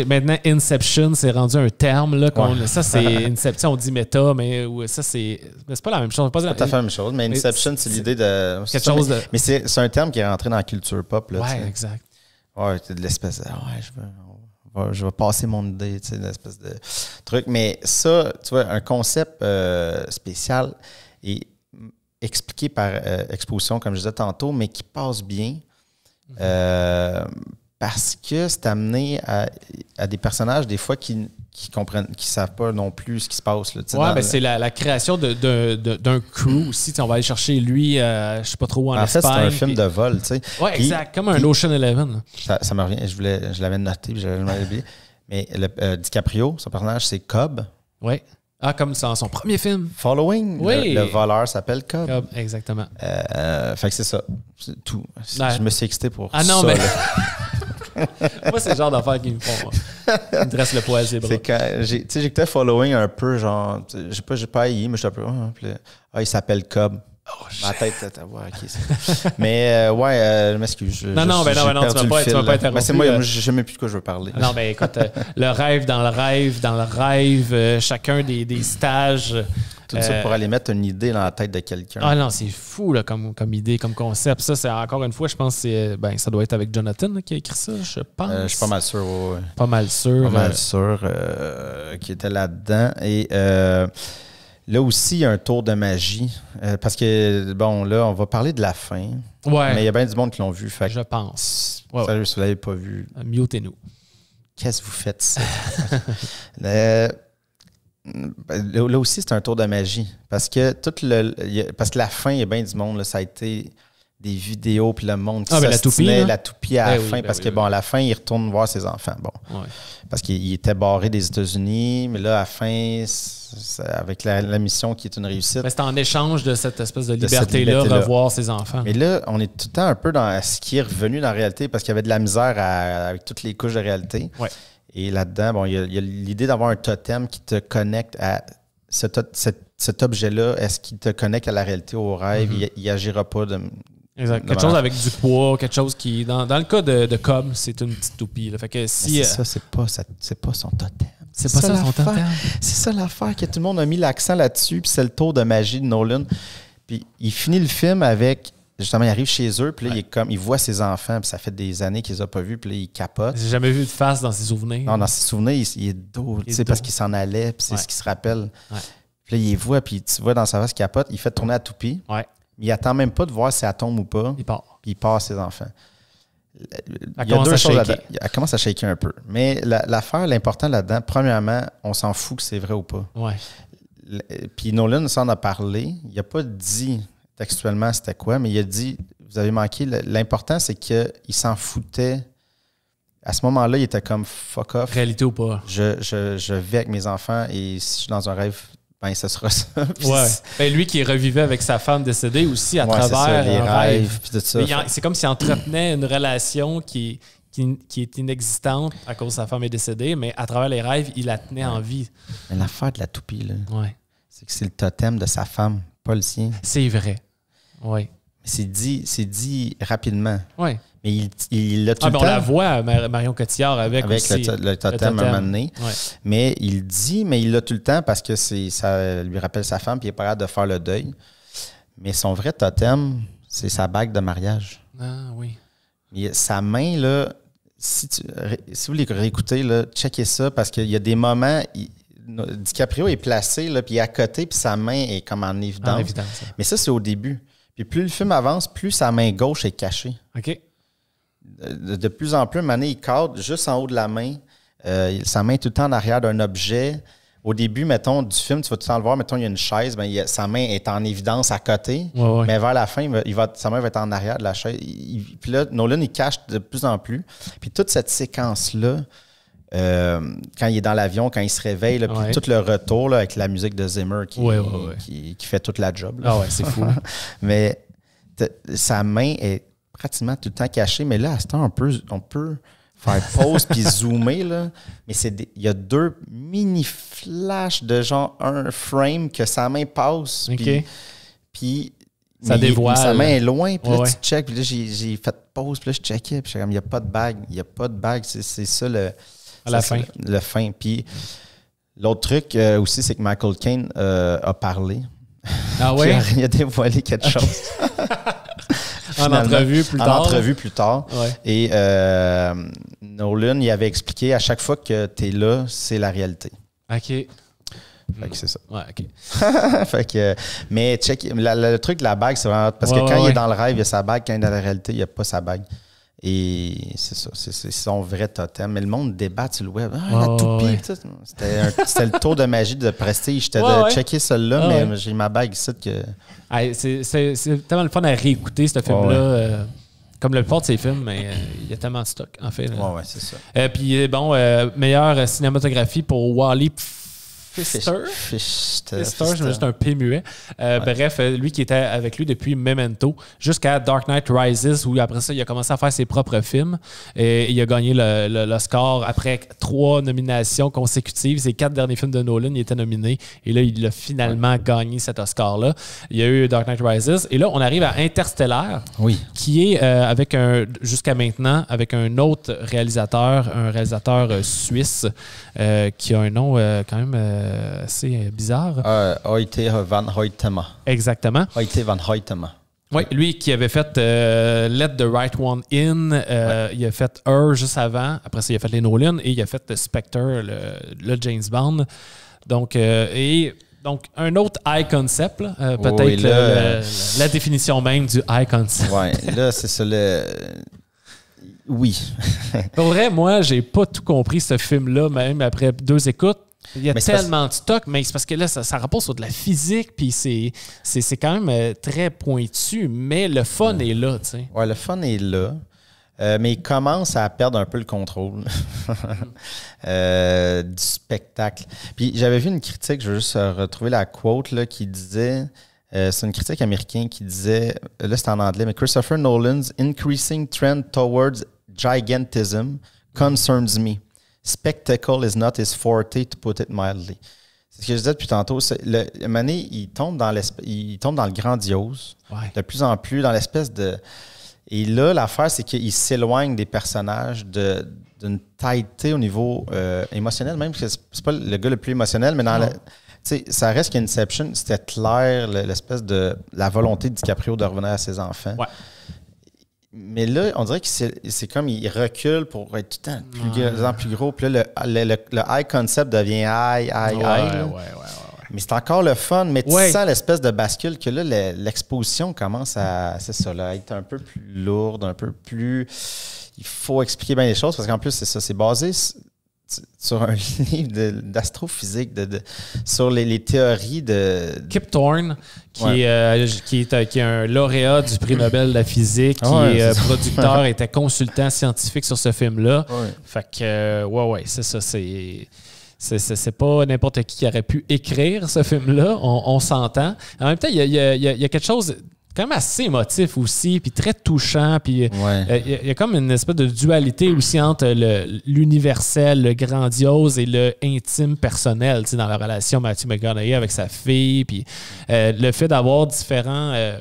maintenant, Inception, c'est rendu un terme. Là, Ça, c'est Inception, on dit méta, mais ça, c'est. Mais c'est pas la même chose. c'est pas la même chose, mais Inception, c'est, l'idée de. Quelque chose mais, de... mais c'est, un terme qui est rentré dans la culture pop. Là, ouais, exact. Ouais, de l'espèce. De, ouais, je veux je vais passer mon idée, tu sais, l'espèce de truc. Mais ça, tu vois, un concept euh, spécial et expliqué par euh, exposition, comme je disais tantôt, mais qui passe bien. Mm-hmm. Euh, parce que c'est amené à, des personnages, des fois, qui ne comprennent, qui savent pas non plus ce qui se passe. Là, ouais, ben, c'est la, création d'un crew aussi. on va aller chercher lui, euh, je sais pas trop où en, en fait, c'est un film de vol, tu sais. Ouais, exact, comme un Ocean Eleven. Ça, me revient, je voulais, je l'avais noté, puis j'avais oublié. Mais euh, DiCaprio, son personnage, c'est Cobb. Ouais. Ah, comme ça, son premier film. Following. Le, voleur s'appelle Cobb. Cobb, exactement. Euh, fait que c'est ça. Tout. Je me suis excité pour ah, non, Mais... moi, c'est le genre d'affaires qui me font. Ils me dressent le poil, c'est Tu sais, j'étais following un peu, genre. Je sais pas, j'ai pas haï, mais je suis un peu. Ah, ah, il s'appelle Cobb. Oh, Ma tête, t'as euh, ouais, Mais euh, ouais, je m'excuse. Non, ben non, ben non, non, tu vas pas, vas pas interrompre. c'est moi, euh... je sais jamais plus de quoi je veux parler. Non, mais ben, écoute, euh, le rêve dans le rêve, dans le rêve, chacun des, mm. stages. Tout ça pour aller mettre une idée dans la tête de quelqu'un. Ah non, c'est fou là, comme, idée, comme concept. Ça, c'est encore une fois, je pense que ben, ça doit être avec Jonathan qui a écrit ça, je pense. je suis pas mal sûr, Pas mal sûr. Pas mal sûr, qui était là-dedans. Et Là aussi, il y a un tour de magie. Euh, parce que, bon, là, on va parler de la fin. Ouais. Mais il y a bien du monde qui l'ont vu. Fait Je pense. Ouais, l'avez pas vu. Euh, mutez-nous. Qu'est-ce que vous faites ça? Euh, là aussi, c'est un tour de magie. Parce que, toute le, parce que la fin, il y a bien du monde. ça a été des vidéos, puis le monde qui ah, la, toupie, à la ben fin, ben parce que, bon, à la fin, il retourne voir ses enfants. Bon. Parce qu'il était barré des États-Unis, mais là, à la fin, avec la, mission qui est une réussite. Ben, c'est en échange de cette espèce de liberté-là, revoir ses enfants. Mais là, on est tout le temps un peu dans ce qui est revenu dans la réalité, parce qu'il y avait de la misère avec toutes les couches de réalité. Et là-dedans, bon, il y a, l'idée d'avoir un totem qui te connecte à cet, objet-là. Est-ce qu'il te connecte à la réalité, au rêve? Mm-hmm. Il n'agira pas de, Exact. Quelque chose avec du poids, quelque chose qui. Dans, le cas de, de Cobb, c'est une petite toupie. Fait que C'est euh, ça, c'est pas, pas son totem. C'est pas ça, son totem. C'est ça l'affaire que tout le monde a mis l'accent là-dessus, puis c'est le tour de magie de Nolan. Puis il finit le film avec. Justement, il arrive chez eux, puis là, il, est comme, il voit ses enfants, puis ça fait des années qu'il les a pas vu puis il capote. J'ai jamais vu de face dans ses souvenirs. Non, dans ses souvenirs, il, est dos, parce qu'il s'en allait, puis c'est ce qu'il se rappelle. Ouais. Puis il les voit, puis tu vois dans sa face, il capote, il fait tourner à toupie. Ouais. Il attend même pas de voir si elle tombe ou pas. Il part. il part ses enfants. il y a deux choses là Elle commence à shaker un peu. Mais l'affaire, l'important là-dedans, premièrement, on s'en fout que c'est vrai ou pas. Ouais. Puis Nolan s'en a parlé. Il n'a pas dit textuellement c'était quoi, mais il a dit Vous avez manqué. L'important, c'est qu'il s'en foutait. À ce moment-là, il était comme fuck off. Réalité ou pas. Je, je, je vis avec mes enfants et si je suis dans un rêve ben, ça sera ça. ouais. Ben, lui qui revivait avec sa femme décédée aussi à travers les rêves. C'est comme s'il entretenait une relation qui, qui, est inexistante à cause de sa femme est décédée, mais à travers les rêves, il la tenait en vie. Mais l'affaire de la toupie, là, c'est que c'est le totem de sa femme, pas le sien. C'est vrai. Oui. C'est dit, dit rapidement. Oui. Mais il, l'a tout ah, le temps. On la voit, Marion Cotillard, avec, le, totem à un moment donné. Mais il dit, mais il l'a tout le temps parce que ça lui rappelle sa femme, puis il est pas hâte de faire le deuil. Mais son vrai totem, c'est sa bague de mariage. Ah oui. sa main, là, si, vous voulez réécouter, là, checkez ça parce qu'il y a des moments. DiCaprio est placé, là, puis à côté, puis sa main est comme en évidence. Hein. Mais ça, c'est au début. Puis plus le film avance, plus sa main gauche est cachée. OK de, plus en plus, Mané, il cadre juste en haut de la main. Euh, sa main est tout le temps en arrière d'un objet. Au début, mettons, du film, tu vas tout le le voir, mettons, il y a une chaise, ben, sa main est en évidence à côté. Mais vers la fin, il va, sa main va être en arrière de la chaise. puis là, Nolan, il cache de plus en plus. Puis toute cette séquence-là, euh, quand il est dans l'avion, quand il se réveille, puis tout le retour avec la musique de Zimmer qui, fait toute la job. Ah c'est fou. Mais sa main est tout le temps caché, mais là, à ce temps, on peut, faire pause puis zoomer. Là. Mais il y a deux mini flashs de genre un frame que sa main passe. Puis. Ça sa main est loin, puis là, tu check, puis là, j'ai fait pause, puis là, je checkais, puis comme, il n'y a pas de bague, il n'y a pas de bague, c'est ça le. fin. Le, fin. Puis l'autre truc euh, aussi, c'est que Michael Caine euh, a parlé. Ah ouais? il a dévoilé quelque chose. En entrevue plus tard. En entrevue plus tard. Et euh, Nolan, il avait expliqué à chaque fois que tu es là, c'est la réalité. OK. Fait c'est ça. Ouais, OK. fait que, mais check, le truc de la bague, c'est vraiment. Parce que quand il est dans le rêve, il y a sa bague. Quand il est dans la réalité, il n'y a pas sa bague. Et c'est ça, c'est son vrai totem. Mais le monde débat sur le web. Ah, toupie! C'était, le tour de magie de prestige. J'étais de checker celle-là, mais j'ai ma bague ici que. c'est, tellement le fun à réécouter, ce film-là. Euh, comme le fort de ses films, mais euh, il y a tellement de stock, en fait. Oui, c'est ça. Euh, puis, bon, meilleure cinématographie pour Wally Fister. Fister, c'est juste un P muet. Euh, bref, euh, lui qui était avec lui depuis Memento jusqu'à Dark Knight Rises, où après ça, il a commencé à faire ses propres films. Et il a gagné le, après trois nominations consécutives. Ses quatre derniers films de Nolan, il était nominé. Et là, il a finalement gagné cet Oscar-là. Il y a eu Dark Knight Rises. Et là, on arrive à Interstellar, qui est euh, avec un jusqu'à maintenant avec un autre réalisateur, un réalisateur suisse qui a un nom quand même euh, c'est euh, bizarre. Euh, van Exactement. van Oui, lui qui avait fait Let the Right One In, il a fait Her juste avant, après ça il a fait Les et il a fait Spectre, le, James Bond. Donc, et donc un autre high concept, peut-être la, définition même du high concept. Oui, là c'est ça le... Oui. En vrai, moi, j'ai pas tout compris ce film-là, même après deux écoutes. Il y a mais tellement de stock, mais c'est parce que là, ça, repose sur de la physique, puis c'est quand même euh, très pointu, mais le fun est là, tu sais. Ouais, le fun est là. Euh, mais il commence à perdre un peu le contrôle euh, du spectacle. Puis j'avais vu une critique, je veux juste retrouver la quote là, qui disait c'est une critique américaine qui disait, là c'est en anglais, mais Christopher Nolan's increasing trend towards gigantism concerns me spectacle is not his forte, to put it mildly. C'est ce que je disais depuis tantôt. Le, Mané, il tombe dans il tombe dans le grandiose, de plus en plus, dans l'espèce de. Et là, l'affaire, c'est qu'il s'éloigne des personnages d'une tailleté au niveau euh, émotionnel, même parce que c'est pas le gars le plus émotionnel, mais dans ça reste qu'Inception, c'était clair l'espèce de la volonté de DiCaprio de revenir à ses enfants. Mais là, on dirait que c'est comme il recule pour être tout le temps plus, gros plus gros. Puis là, le, le, le, high concept devient high, high, ouais, high. mais c'est encore le fun. Mais tu sens l'espèce de bascule que là, l'exposition commence à, C'est ça, là, être un peu plus lourde, un peu plus. Il faut expliquer bien les choses parce qu'en plus, c'est ça, c'est basé sur un livre d'astrophysique, de, sur les, théories de... Kip Thorne, qui, est, euh, qui, est, euh, qui, un lauréat du prix Nobel de la physique, qui est, euh, producteur, était consultant scientifique sur ce film-là. Fait que, ouais, ouais, c'est ça, c'est... C'est pas n'importe qui qui aurait pu écrire ce film-là, on, s'entend. En même temps, il y il y a quelque chose quand même assez émotif aussi, puis très touchant. Puis euh, euh, il y, a comme une espèce de dualité aussi entre l'universel, le, grandiose et le intime personnel tu sais, dans la relation Matthew McConaughey avec sa fille. Puis euh, le fait d'avoir différents. tu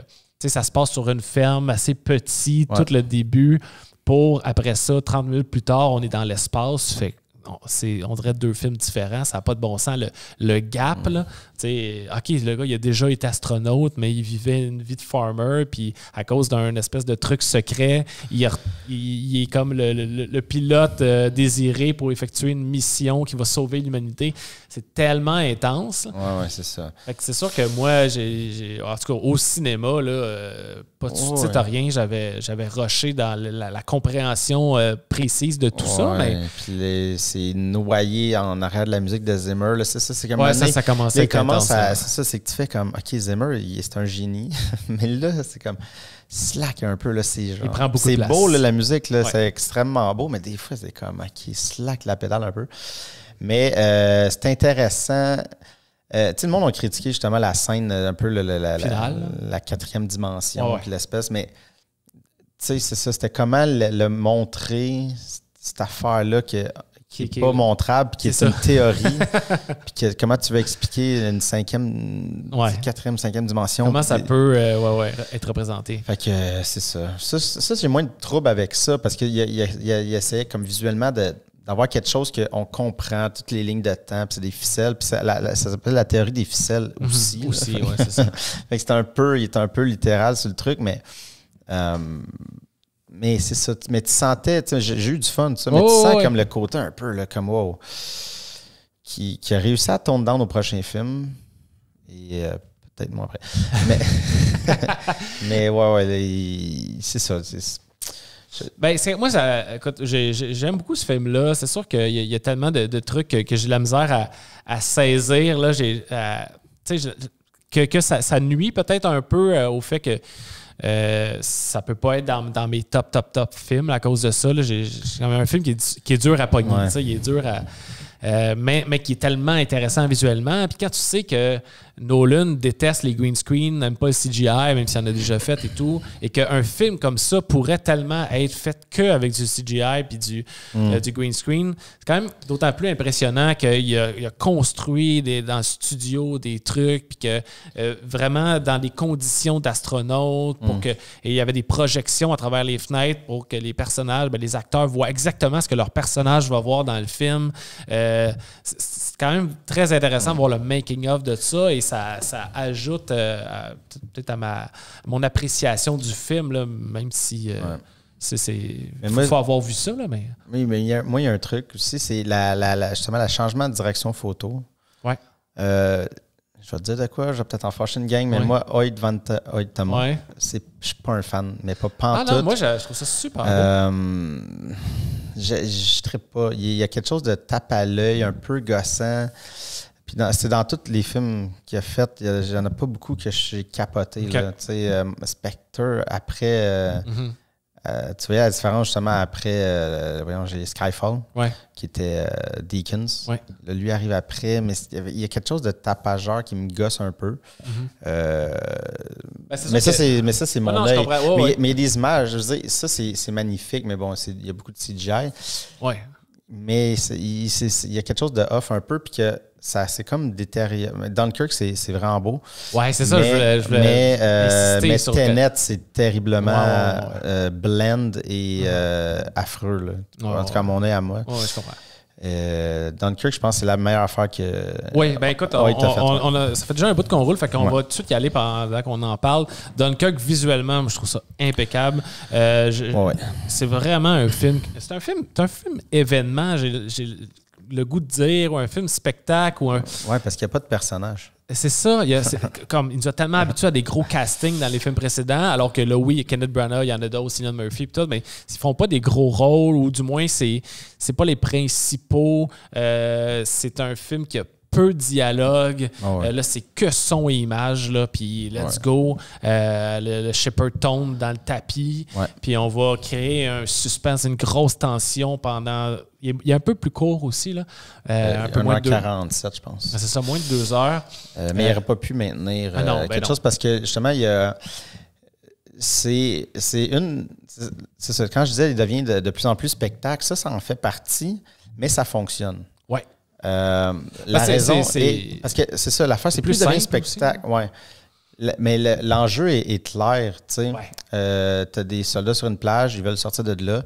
sais, ça se passe sur une ferme assez petite, tout le début, pour après ça, 30 minutes plus tard, on est dans l'espace. Fait c'est on dirait deux films différents, ça n'a pas de bon sens. Le, gap, mm. là, OK, le gars, il a déjà été astronaute, mais il vivait une vie de farmer, puis à cause d'un espèce de truc secret, il, est comme le, pilote euh, désiré pour effectuer une mission qui va sauver l'humanité. C'est tellement intense. c'est ça. c'est sûr que moi, j'ai, en tout cas, au cinéma, là, euh, pas de oh, rien, j'avais, j'avais rushé dans la, compréhension euh, précise de tout ça. Mais c'est noyé en arrière de la musique de Zimmer. Là, ça, c'est comme ouais, ça, ça commence à, commence ça, c'est que tu fais comme OK, Zimmer, c'est un génie, mais là, c'est comme slack un peu là, c'est genre. Il prend beaucoup de C'est beau la musique c'est extrêmement beau, mais des fois c'est comme OK, slack la pédale un peu. Mais euh, c'est intéressant. Euh, tu sais, le monde a critiqué justement la scène, euh, un peu la, quatrième dimension, l'espèce, mais tu sais, c'est ça, c'était comment le montrer, cette affaire-là, que qui, n'est pas montrable, montrable, qui est, une théorie. puis comment tu vas expliquer une cinquième, quatrième, cinquième dimension. Comment ça peut euh, être représenté. Fait que euh, c'est ça. Ça, j'ai moins de troubles avec ça parce qu'il essayait comme visuellement d'avoir quelque chose qu'on comprend, toutes les lignes de temps, puis c'est des ficelles, puis ça, s'appelle la théorie des ficelles mhm. aussi. aussi, c'est ça. fait que c'est un peu, il est un peu littéral sur le truc, mais... Euh, mais c'est ça. Mais tu sentais, j'ai eu du fun, mais tu oh, sens comme le côté un peu, là, comme wow, qui, a réussi à tourner dans nos prochains films. Et euh, peut-être moins après. mais, mais ouais, ouais, c'est ça. Ben, moi, j'aime beaucoup ce film-là. C'est sûr qu'il y, a tellement de, trucs que, j'ai la misère à, saisir. Là, que, ça nuit peut-être un peu euh, au fait que euh, ça peut pas être dans, mes top, top, top films à cause de ça. J'ai quand même un film qui est, dur à pogner. est dur à. Euh, mais, mais, qui est tellement intéressant visuellement. Puis quand tu sais que Nolan déteste les green screens, n'aime pas le CGI, même s'il en a déjà fait et tout, et qu'un film comme ça pourrait tellement être fait que du CGI puis mm. euh, du, green screen, c'est quand même d'autant plus impressionnant qu'il a, construit des, dans le studio des trucs, puis que euh, vraiment dans des conditions d'astronaute, pour mm. que et il y avait des projections à travers les fenêtres pour que les personnages, ben, les acteurs voient exactement ce que leur personnage va voir dans le film. Euh, c'est quand même très intéressant de voir le making of de ça et ça, ça ajoute euh, peut-être à ma mon appréciation du film, là, même si euh, c'est. Il faut avoir vu ça, là, mais. Oui, mais moi, il y a un truc aussi, c'est la, justement le changement de direction photo. Ouais. Euh, je vais te dire de quoi, je vais peut-être en fâcher une gang, mais moi, Oid Van Thomas, je suis pas un fan, mais pas pantoute. Ah non, moi, je, trouve ça super. Beau je ne pas. Il y a quelque chose de tape à l'œil, un peu gossant. Puis c'est dans tous les films qu'il a fait, en a pas beaucoup que je suis capoté. Euh, Spectre, après. Euh, mm-hmm. Euh, tu voyais la différence justement après, euh, voyons, j'ai Skyfall, qui était euh, Deacons. lui arrive après, mais il y a quelque chose de tapageur qui me gosse un peu. Mm-hmm. Euh, ben, mais, ça, c'est mon œil. mais, les images, je ça, c'est magnifique, mais bon, il y a beaucoup de CGI. Ouais mais il, y a quelque chose de off un peu, puis que ça c'est comme détérioré. Dunkirk, c'est vraiment beau. Ouais, c'est ça, je voulais. Je voulais mais, euh, mais Tenet, c'est terriblement euh, blend et euh, affreux, là. en tout cas, mon nez à moi. Ouais, je comprends. Euh, Dunkirk, je pense que c'est la meilleure affaire que. Oui, ben écoute, on, a, ça fait déjà un bout qu'on roule, fait qu'on va tout de suite y aller pendant qu'on en parle. Dunkirk, visuellement, je trouve ça impeccable. Euh, ouais. C'est vraiment un film. C'est un film, un film événement, j'ai le goût de dire, ou un film spectacle. Ou un... Oui, parce qu'il n'y a pas de personnage. C'est ça. Il, a, comme, il nous a tellement habitués à des gros castings dans les films précédents, alors que là, oui, Kenneth Branagh, il y en a d'autres, Cillian Murphy, tout, mais ils font pas des gros rôles, ou du moins, c'est c'est pas les principaux. Euh, c'est un film qui a peu dialogue. Ah euh, là, c'est que son et image, là, puis let's go. Euh, le, shipper tombe dans le tapis, puis on va créer un suspense, une grosse tension pendant. Il est, un peu plus court aussi, là. Euh, un peu moins de 47, je pense. Ben, c'est ça, moins de deux heures. mais il n'aurait pas pu maintenir ah ben quelque chose parce que justement, il y a c'est une. C'est ça, quand je disais, il devient de, plus en plus spectacle, ça, ça en fait partie, mais ça fonctionne. Euh, la raison, c'est, parce que c'est ça, l'affaire, c'est plus, un spectacle. mais l'enjeu est, clair, tu sais. Euh, des soldats sur une plage, ils veulent sortir de là.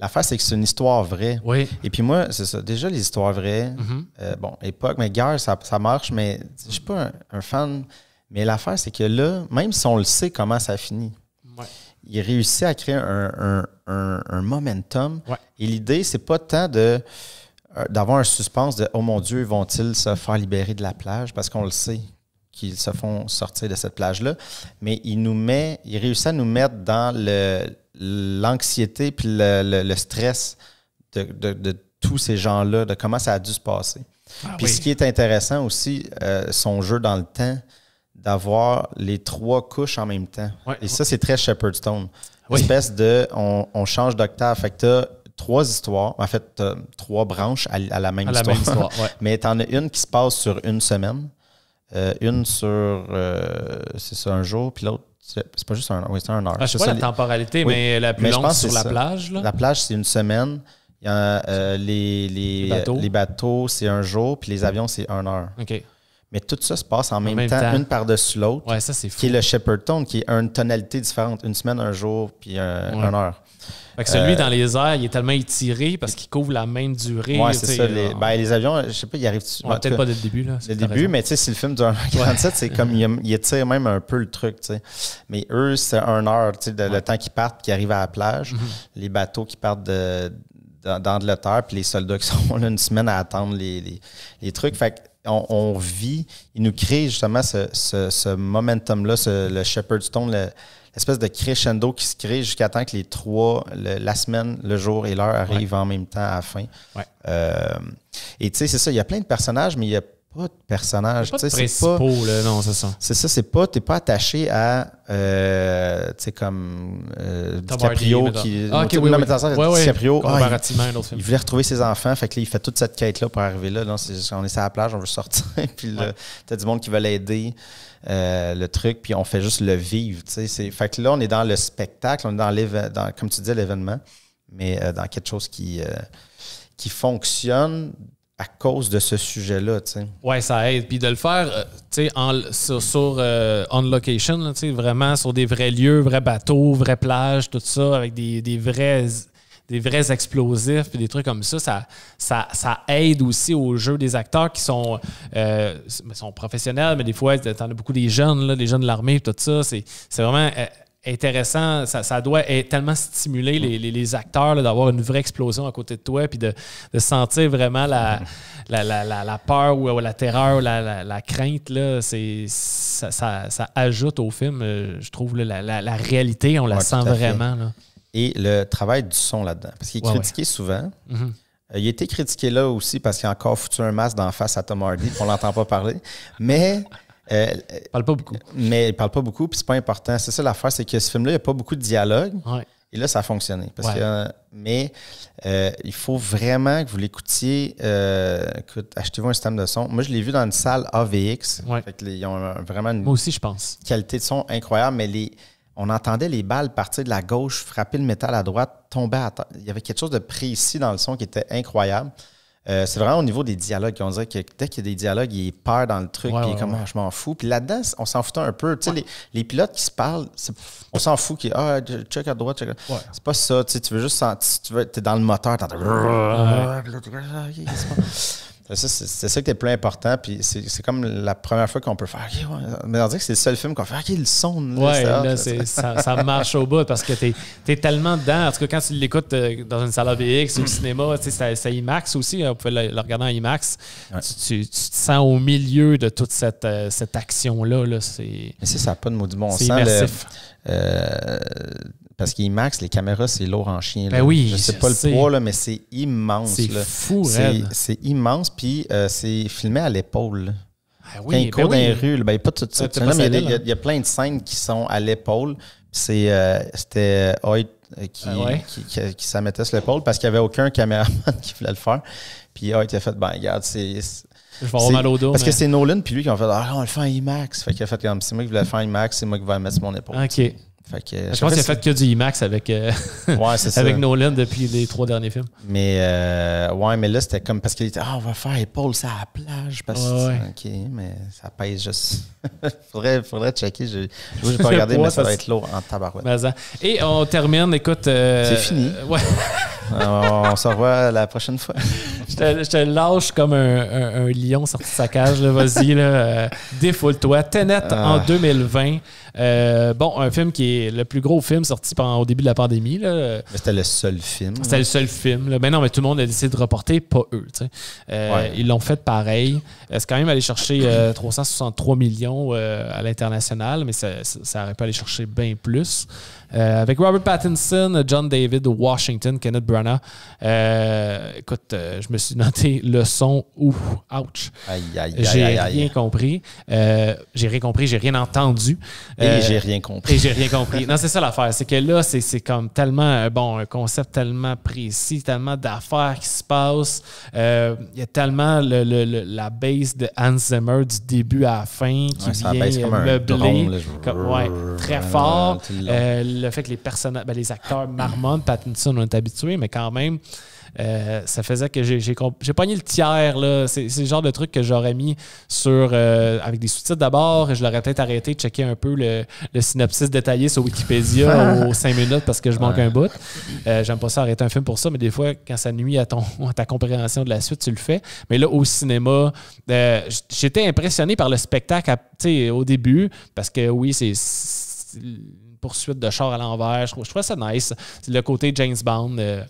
L'affaire, c'est que c'est une histoire vraie. Et puis moi, c'est ça. Déjà, les histoires vraies, mhm. euh, bon, époque, mais guerre, ça, marche, mais je suis pas un, fan. Mais l'affaire, c'est que là, même si on le sait comment ça finit, il réussit à créer un, momentum. Et l'idée, c'est pas tant de euh, d'avoir un suspense de Oh mon Dieu, vont-ils se faire libérer de la plage? Parce qu'on le sait qu'ils se font sortir de cette plage-là. Mais il nous met, il réussit à nous mettre dans l'anxiété puis le, stress de, tous ces gens-là, de comment ça a dû se passer. Ah puis ce qui est intéressant aussi, euh, son jeu dans le temps, d'avoir les trois couches en même temps. Et ça, c'est très Shepherdstone. Une Espèce de on, change d'octave. Fait que trois histoires, en fait, euh, trois branches à, la même histoire. Mais tu en as une qui se passe sur une semaine, euh, une sur, euh, c'est ça, un jour, puis l'autre, c'est pas juste un, oui, c'est un heure. Ah, je sais pas la temporalité, mais la plus longue sur la plage. La plage, c'est une semaine. les, les, bateaux, c'est un jour, puis les avions, c'est un heure. Mais tout ça se passe en même, temps, une par-dessus l'autre. Qui est le Shepherd Tone, qui est une tonalité différente. Une semaine, un jour, puis un, heure. Fait que celui euh, dans les airs, il est tellement étiré parce qu'il couvre la même durée. Ouais, c'est ça. Les, euh, ben, les avions, je sais pas, ils arrivent. Ouais, Peut-être pas dès le début. Là, le début, mais tu sais, si le film dure 1h47, c'est comme il, il, étire même un peu le truc. Mais eux, c'est un heure, de, le temps qu'ils partent, qu'ils arrivent à la plage, mhm. les bateaux qui partent dans d'Angleterre, puis les soldats qui sont là une semaine à attendre les, trucs. Fait on, vit, ils nous créent justement ce, momentum-là, le shepherd Stone, le, espèce de crescendo qui se crée jusqu'à temps que les trois, la semaine, le jour et l'heure arrivent en même temps à la fin. Ouais. Euh, et tu sais, c'est ça, il y a plein de personnages, mais il y a pas de personnage. Pas de principaux, pas, non, c'est ça. C'est ça, c'est pas, t'es pas attaché à, euh, tu sais, comme euh, DiCaprio qui... Ah, oui, oui. DiCaprio, il, voulait retrouver ses enfants, fait que là, il fait toute cette quête-là pour arriver là. là on est sur la plage, on veut sortir, puis là, t'as du monde qui veut l'aider, euh, le truc, puis on fait juste le vivre, tu sais. Fait que là, on est dans le spectacle, on est dans, l'événement, comme tu dis, l'événement, mais euh, dans quelque chose qui, euh, qui fonctionne à cause de ce sujet-là. Oui, ça aide. Puis de le faire euh, sais, en, sur, euh, on location, sais, vraiment sur des vrais lieux, vrais bateaux, vraies plages, tout ça, avec des, vrais des vrais explosifs puis des trucs comme ça, ça, ça, ça aide aussi au jeu des acteurs qui sont, euh, ben, sont professionnels, mais des fois, t'en as beaucoup des jeunes, là, des jeunes de l'armée, tout ça. C'est vraiment intéressant. Ça, doit tellement stimuler les, acteurs d'avoir une vraie explosion à côté de toi puis de, sentir vraiment la, la, peur ou la terreur la, crainte. Là, ça, ça, ajoute au film, euh, je trouve, la, réalité. On la sent vraiment. Et le travail du son là-dedans. Parce qu'il est critiqué souvent. Mm-hmm. Euh, il a été critiqué là aussi parce qu'il a encore foutu un masque d'en face à Tom Hardy, on l'entend pas parler. Mais il euh, parle pas beaucoup. Mais il parle pas beaucoup, puis c'est pas important. C'est ça l'affaire, c'est que ce film-là, il n'y a pas beaucoup de dialogue. Et là, ça a fonctionné. Parce mais euh, il faut vraiment que vous l'écoutiez. Euh, écoute, achetez-vous un système de son. Moi, je l'ai vu dans une salle AVX. ils ont vraiment une aussi, je pense. qualité de son incroyable, mais les, on entendait les balles partir de la gauche, frapper le métal à droite, tomber à Il y avait quelque chose de précis dans le son qui était incroyable. Euh, c'est vraiment au niveau des dialogues. On dirait que dès qu'il y a des dialogues, il perd dans le truc, puis il comme, ah, je m'en fous. Puis là-dedans, on s'en fout un peu. Tu sais, les, les, pilotes qui se parlent, on s'en fout qu'ils, ah, check à droite, check à droite. C'est pas ça. Tu, sais, tu veux juste, tu veux, es dans le moteur, Ben, c'est ça qui est plus important. Puis c'est comme la première fois qu'on peut faire. ouais. Mais on dirait que c'est le seul film qu'on fait. OK, le son. ça, marche au bout parce que tu es, tellement dedans. En tout cas, quand tu l'écoutes euh, dans une salle VX ou au mm. cinéma, c'est ça, IMAX aussi. On hein, peut le, regarder en IMAX. Tu, te sens au milieu de toute cette, euh, cette action-là. Là, c'est ça n'a pas de mot du bon sens. Immersif. Euh, parce qu'IMAX, les caméras, c'est lourd en chien. Ben là. oui, je sais pas le poids, là, mais c'est immense. C'est fou, C'est immense, puis euh, c'est filmé à l'épaule. Ah oui, Quand il ben court dans les rues, ben, il n'y pas tout de suite. mais il y, a, plein de scènes qui sont à l'épaule. Euh, c'était Hoyt euh, ah qui, qui, qui, s'amettait sur l'épaule parce qu'il n'y avait aucun caméraman qui voulait le faire. Puis Hoyt a fait ben regarde, c'est. Je vais avoir mal au dos. Parce que c'est Nolan puis lui qui a fait Ah, on le fait en IMAX. Fait qu'il a fait comme c'est moi qui voulais le faire en IMAX, c'est moi qui vais le mettre sur mon épaule. OK je, pense qu'il a fait que du IMAX avec, euh, avec Nolan depuis les trois derniers films. Mais euh, ouais, mais là, c'était comme parce qu'il était Ah, on va faire épaule ça à la plage. Parce que, OK, mais ça pèse juste. faudrait, faudrait checker. Je vais pas regarder mais ça va être lourd en tabarouette. Et on termine, écoute. Euh, c'est fini. Euh, on se revoit la prochaine fois. je, te, lâche comme un, lion sorti de sa cage. Vas-y, euh, défoule-toi. Tenet ah. en 2020. Euh, bon, un film qui est le plus gros film sorti au début de la pandémie. C'était le seul film. C'était le seul film. Mais ben non, mais tout le monde a décidé de reporter, pas eux. Euh, ils l'ont fait pareil. C'est quand même aller chercher 363 millions à l'international, mais ça, ça aurait pu aller chercher bien plus. Euh, avec Robert Pattinson, John David Washington, Kenneth Branagh. Euh, écoute, euh, je me suis noté le son. Ouh, ouch. J'ai rien compris. j'ai rien compris, j'ai rien entendu. et j'ai rien compris. Et j'ai rien compris. non, c'est ça l'affaire. C'est que là, c'est comme tellement bon, un concept tellement précis, tellement d'affaires qui se passent. Il y a tellement le, la base de Hans Zimmer du début à la fin qui vient meubler. comme, ouais, très fort le fait que les personnages, ben, les acteurs Pattinson, on est habitués, mais quand même, euh, ça faisait que j'ai, pogné le tiers. C'est, le genre de truc que j'aurais mis sur euh, avec des sous-titres d'abord. je l'aurais peut-être arrêté de checker un peu le, synopsis détaillé sur Wikipédia aux cinq minutes parce que je manque un bout. Euh, j'aime pas ça arrêter un film pour ça, mais des fois, quand ça nuit à, ta compréhension de la suite, tu le fais. Mais là, au cinéma, j'étais impressionné par le spectacle au début parce que oui, c'est poursuite de char à l'envers. Je, trouve ça nice. C'est Le côté James Bond. Euh,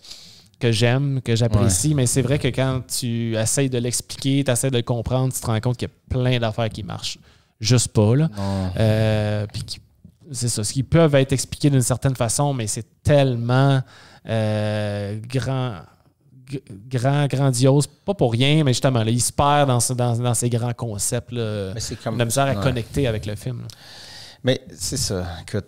que j'aime, que j'apprécie, mais c'est vrai que quand tu essayes de l'expliquer, tu essaies de le comprendre, tu te rends compte qu'il y a plein d'affaires qui marchent juste pas. Euh, puis c'est ça, ce qui peuvent être expliqués d'une certaine façon, mais c'est tellement euh, grand, grand, grandiose, pas pour rien, mais justement, il se perd dans, ces grands concepts. Là, de misère à connecter avec le film. Mais c'est ça, écoute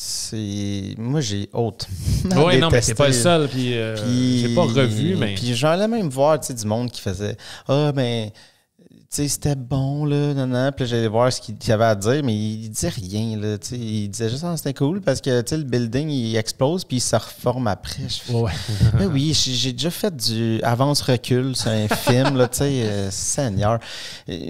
c'est moi j'ai haute oui non mais c'est pas le seul puis, euh, j'ai pas revu mais puis j'allais même voir tu sais, du monde qui faisait ah oh, ben, mais c'était bon, là, non Puis j'allais voir ce qu'il avait à dire, mais il disait rien, là, tu Il disait juste, ah, c'était cool parce que, tu sais, le building, il explose puis il se reforme après. ouais. mais ben oui, j'ai déjà fait du avance-recul sur un film, là, tu sais, euh, seigneur.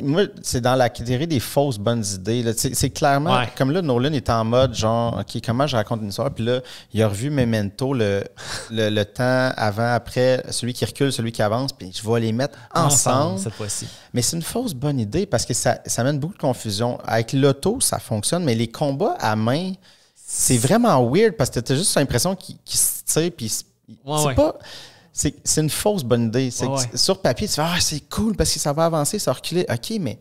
moi, c'est dans la catégorie des fausses bonnes idées, là. C'est clairement, comme là, Nolan est en mode, genre, OK, comment je raconte une histoire? Puis là, il a revu Memento, le, le, temps avant, après, celui qui recule, celui qui avance, puis je vais les mettre ensemble. cette fois-ci. Mais c'est une fausse bonne idée parce que ça, ça amène beaucoup de confusion. Avec l'auto, ça fonctionne, mais les combats à main, c'est vraiment weird parce que tu as juste l'impression qu'ils se tirent puis c'est pas c'est une fausse bonne idée. sur papier, tu fais Ah, c'est cool parce que ça va avancer, ça va reculer. OK, mais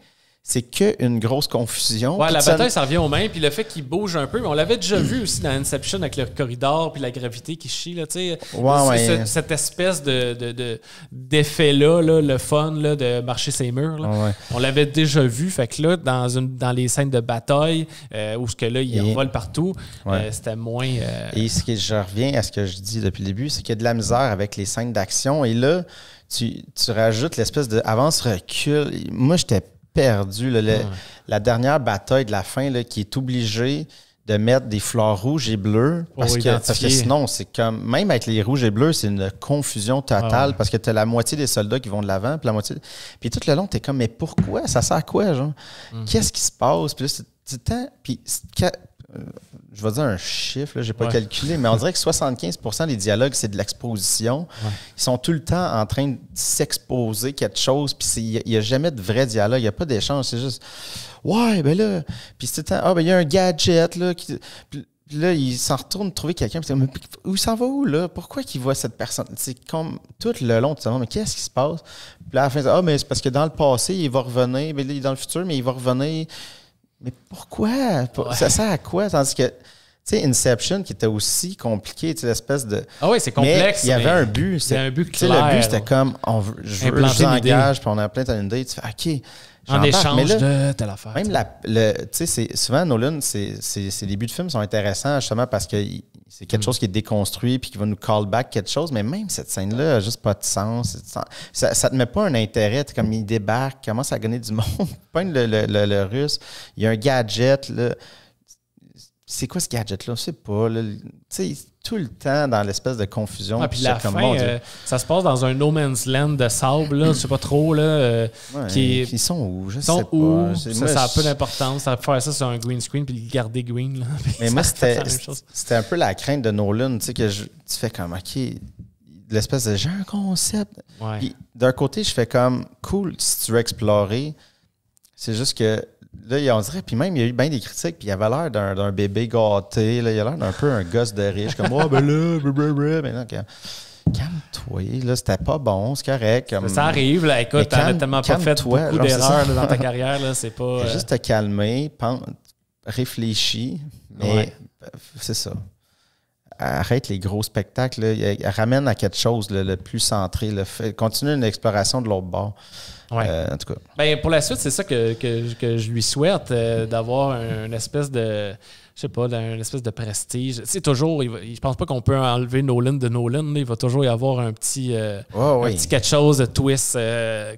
c'est qu'une grosse confusion. Ouais, la bataille, ça revient aux mains, puis le fait qu'il bouge un peu, on l'avait déjà vu aussi dans Inception avec le corridor, puis la gravité qui chie, là, tu sais. cette espèce de, d'effet-là, le fun, de marcher ses murs, on l'avait déjà vu, fait que là, dans, une, dans les scènes de bataille, euh, où ce que là, il Et... partout, euh, c'était moins... Euh, et ce que je reviens à ce que je dis depuis le début, c'est qu'il y a de la misère avec les scènes d'action, et là, tu, rajoutes l'espèce de avance-recul. Moi, j'étais perdu. La dernière bataille de la fin qui est obligé de mettre des fleurs rouges et bleues parce, que, sinon, c'est comme même avec les rouges et bleus, c'est une confusion totale ah parce que tu la moitié des soldats qui vont de l'avant, puis la moitié. Puis tout le long, tu comme, mais pourquoi Ça sert à quoi, genre mhm. Qu'est-ce qui se passe Puis Puis euh, je vais dire un chiffre, je n'ai pas calculé, mais on dirait que 75 des dialogues, c'est de l'exposition. Ils sont tout le temps en train de s'exposer quelque chose, puis il n'y a, jamais de vrai dialogue, il n'y a pas d'échange, c'est juste Ouais, ben là, puis c'est ah, ben il y a un gadget, là, là, il s'en retourne trouver quelqu'un. Puis où s'en va où, là? Pourquoi qu'il voit cette personne? C'est comme tout le long, tu te mais qu'est-ce qui se passe? Puis à la fin, ah, mais c'est parce que dans le passé, il va revenir. Mais ben dans le futur, mais il va revenir mais pourquoi? Ça sert à quoi? Tandis que, tu sais, Inception, qui était aussi compliqué, tu sais, l'espèce de. Ah oui, c'est complexe. il y avait un but. c'est un but clair. Le but, c'était comme, on je veux, je engage, puis on a plein d'idées. Tu fais, OK. En échange de telle affaire. Même la, sais souvent, Nolan, ses, débuts de films sont intéressants justement parce qu'il c'est quelque hmm. chose qui est déconstruit puis qui va nous call back quelque chose, mais même cette scène-là n'a juste pas de sens. Ça ne te met pas un intérêt. Comme il débarque, commence à gagner du monde, point le, russe, il y a un gadget. C'est quoi ce gadget-là? Je sais pas tout le temps dans l'espèce de confusion. Ah, puis la fin, euh, ça se passe dans un no man's land de sable, là, je sais pas trop. Là, euh, qui ils sont où? Je sont sais pas. Où, ça, ça, a peu d'importance. Ça faire ça sur un green screen puis garder green. Là, mais moi, c'était un peu la crainte de Nolan, tu sais, que tu fais comme, OK, l'espèce de j'ai un concept. D'un côté, je fais comme, cool, si tu veux explorer, c'est juste que Là, on dirait, puis même, il y a eu bien des critiques, puis il avait l'air d'un bébé gâté, là, il a l'air d'un peu un gosse de riche, comme, oh, ben là, blablabla. Mais non, calme-toi, là, c'était pas bon, c'est correct. Comme... Ça arrive, là, écoute, t'avais tellement pas fait beaucoup d'erreurs dans ta carrière, là, c'est pas... Juste euh, te calmer, pense, réfléchis, mais euh, c'est ça arrête les gros spectacles, ramène à quelque chose le plus centré, continue une exploration de l'autre bord. Euh, ben, pour la suite, c'est ça que, je lui souhaite, euh, d'avoir une espèce de je sais pas, une espèce de prestige. C'est toujours, je pense pas qu'on peut enlever Nolan de Nolan. Il va toujours y avoir un petit, euh, quelque chose de twist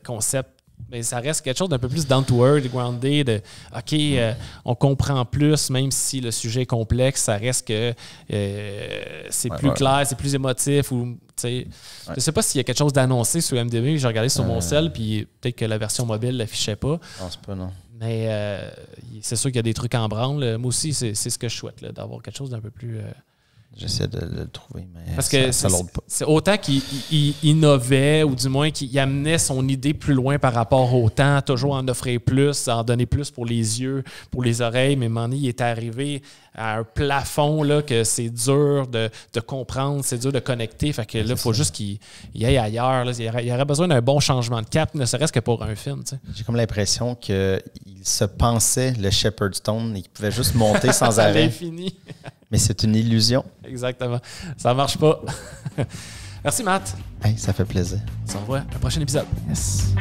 concept mais ça reste quelque chose d'un peu plus down to earth, grounded. De, OK, euh, on comprend plus, même si le sujet est complexe, ça reste que euh, c'est plus clair, c'est plus émotif. Ou, Je ne sais pas s'il y a quelque chose d'annoncé sur MDB. J'ai regardé sur mon euh. cell, puis peut-être que la version mobile ne l'affichait pas. Je pense pas, non. Mais c'est sûr qu'il y a des trucs en branle. Moi aussi, c'est ce que je souhaite, d'avoir quelque chose d'un peu plus. J'essaie de, le trouver, mais Parce que ça, C'est autant qu'il innovait, ou du moins qu'il amenait son idée plus loin par rapport au temps, toujours en offrir plus, en donner plus pour les yeux, pour les oreilles, mais Manny il est arrivé à un plafond là, que c'est dur de, comprendre, c'est dur de connecter. Fait que là, il faut juste qu'il aille ailleurs. Il, y aurait, besoin d'un bon changement de cap, ne serait-ce que pour un film. J'ai comme l'impression qu'il se pensait le Stone et qu'il pouvait juste monter sans arrêt. fini. Mais c'est une illusion. Exactement. Ça marche pas. Merci, Matt. ça fait plaisir. On se revoit prochain épisode. Yes.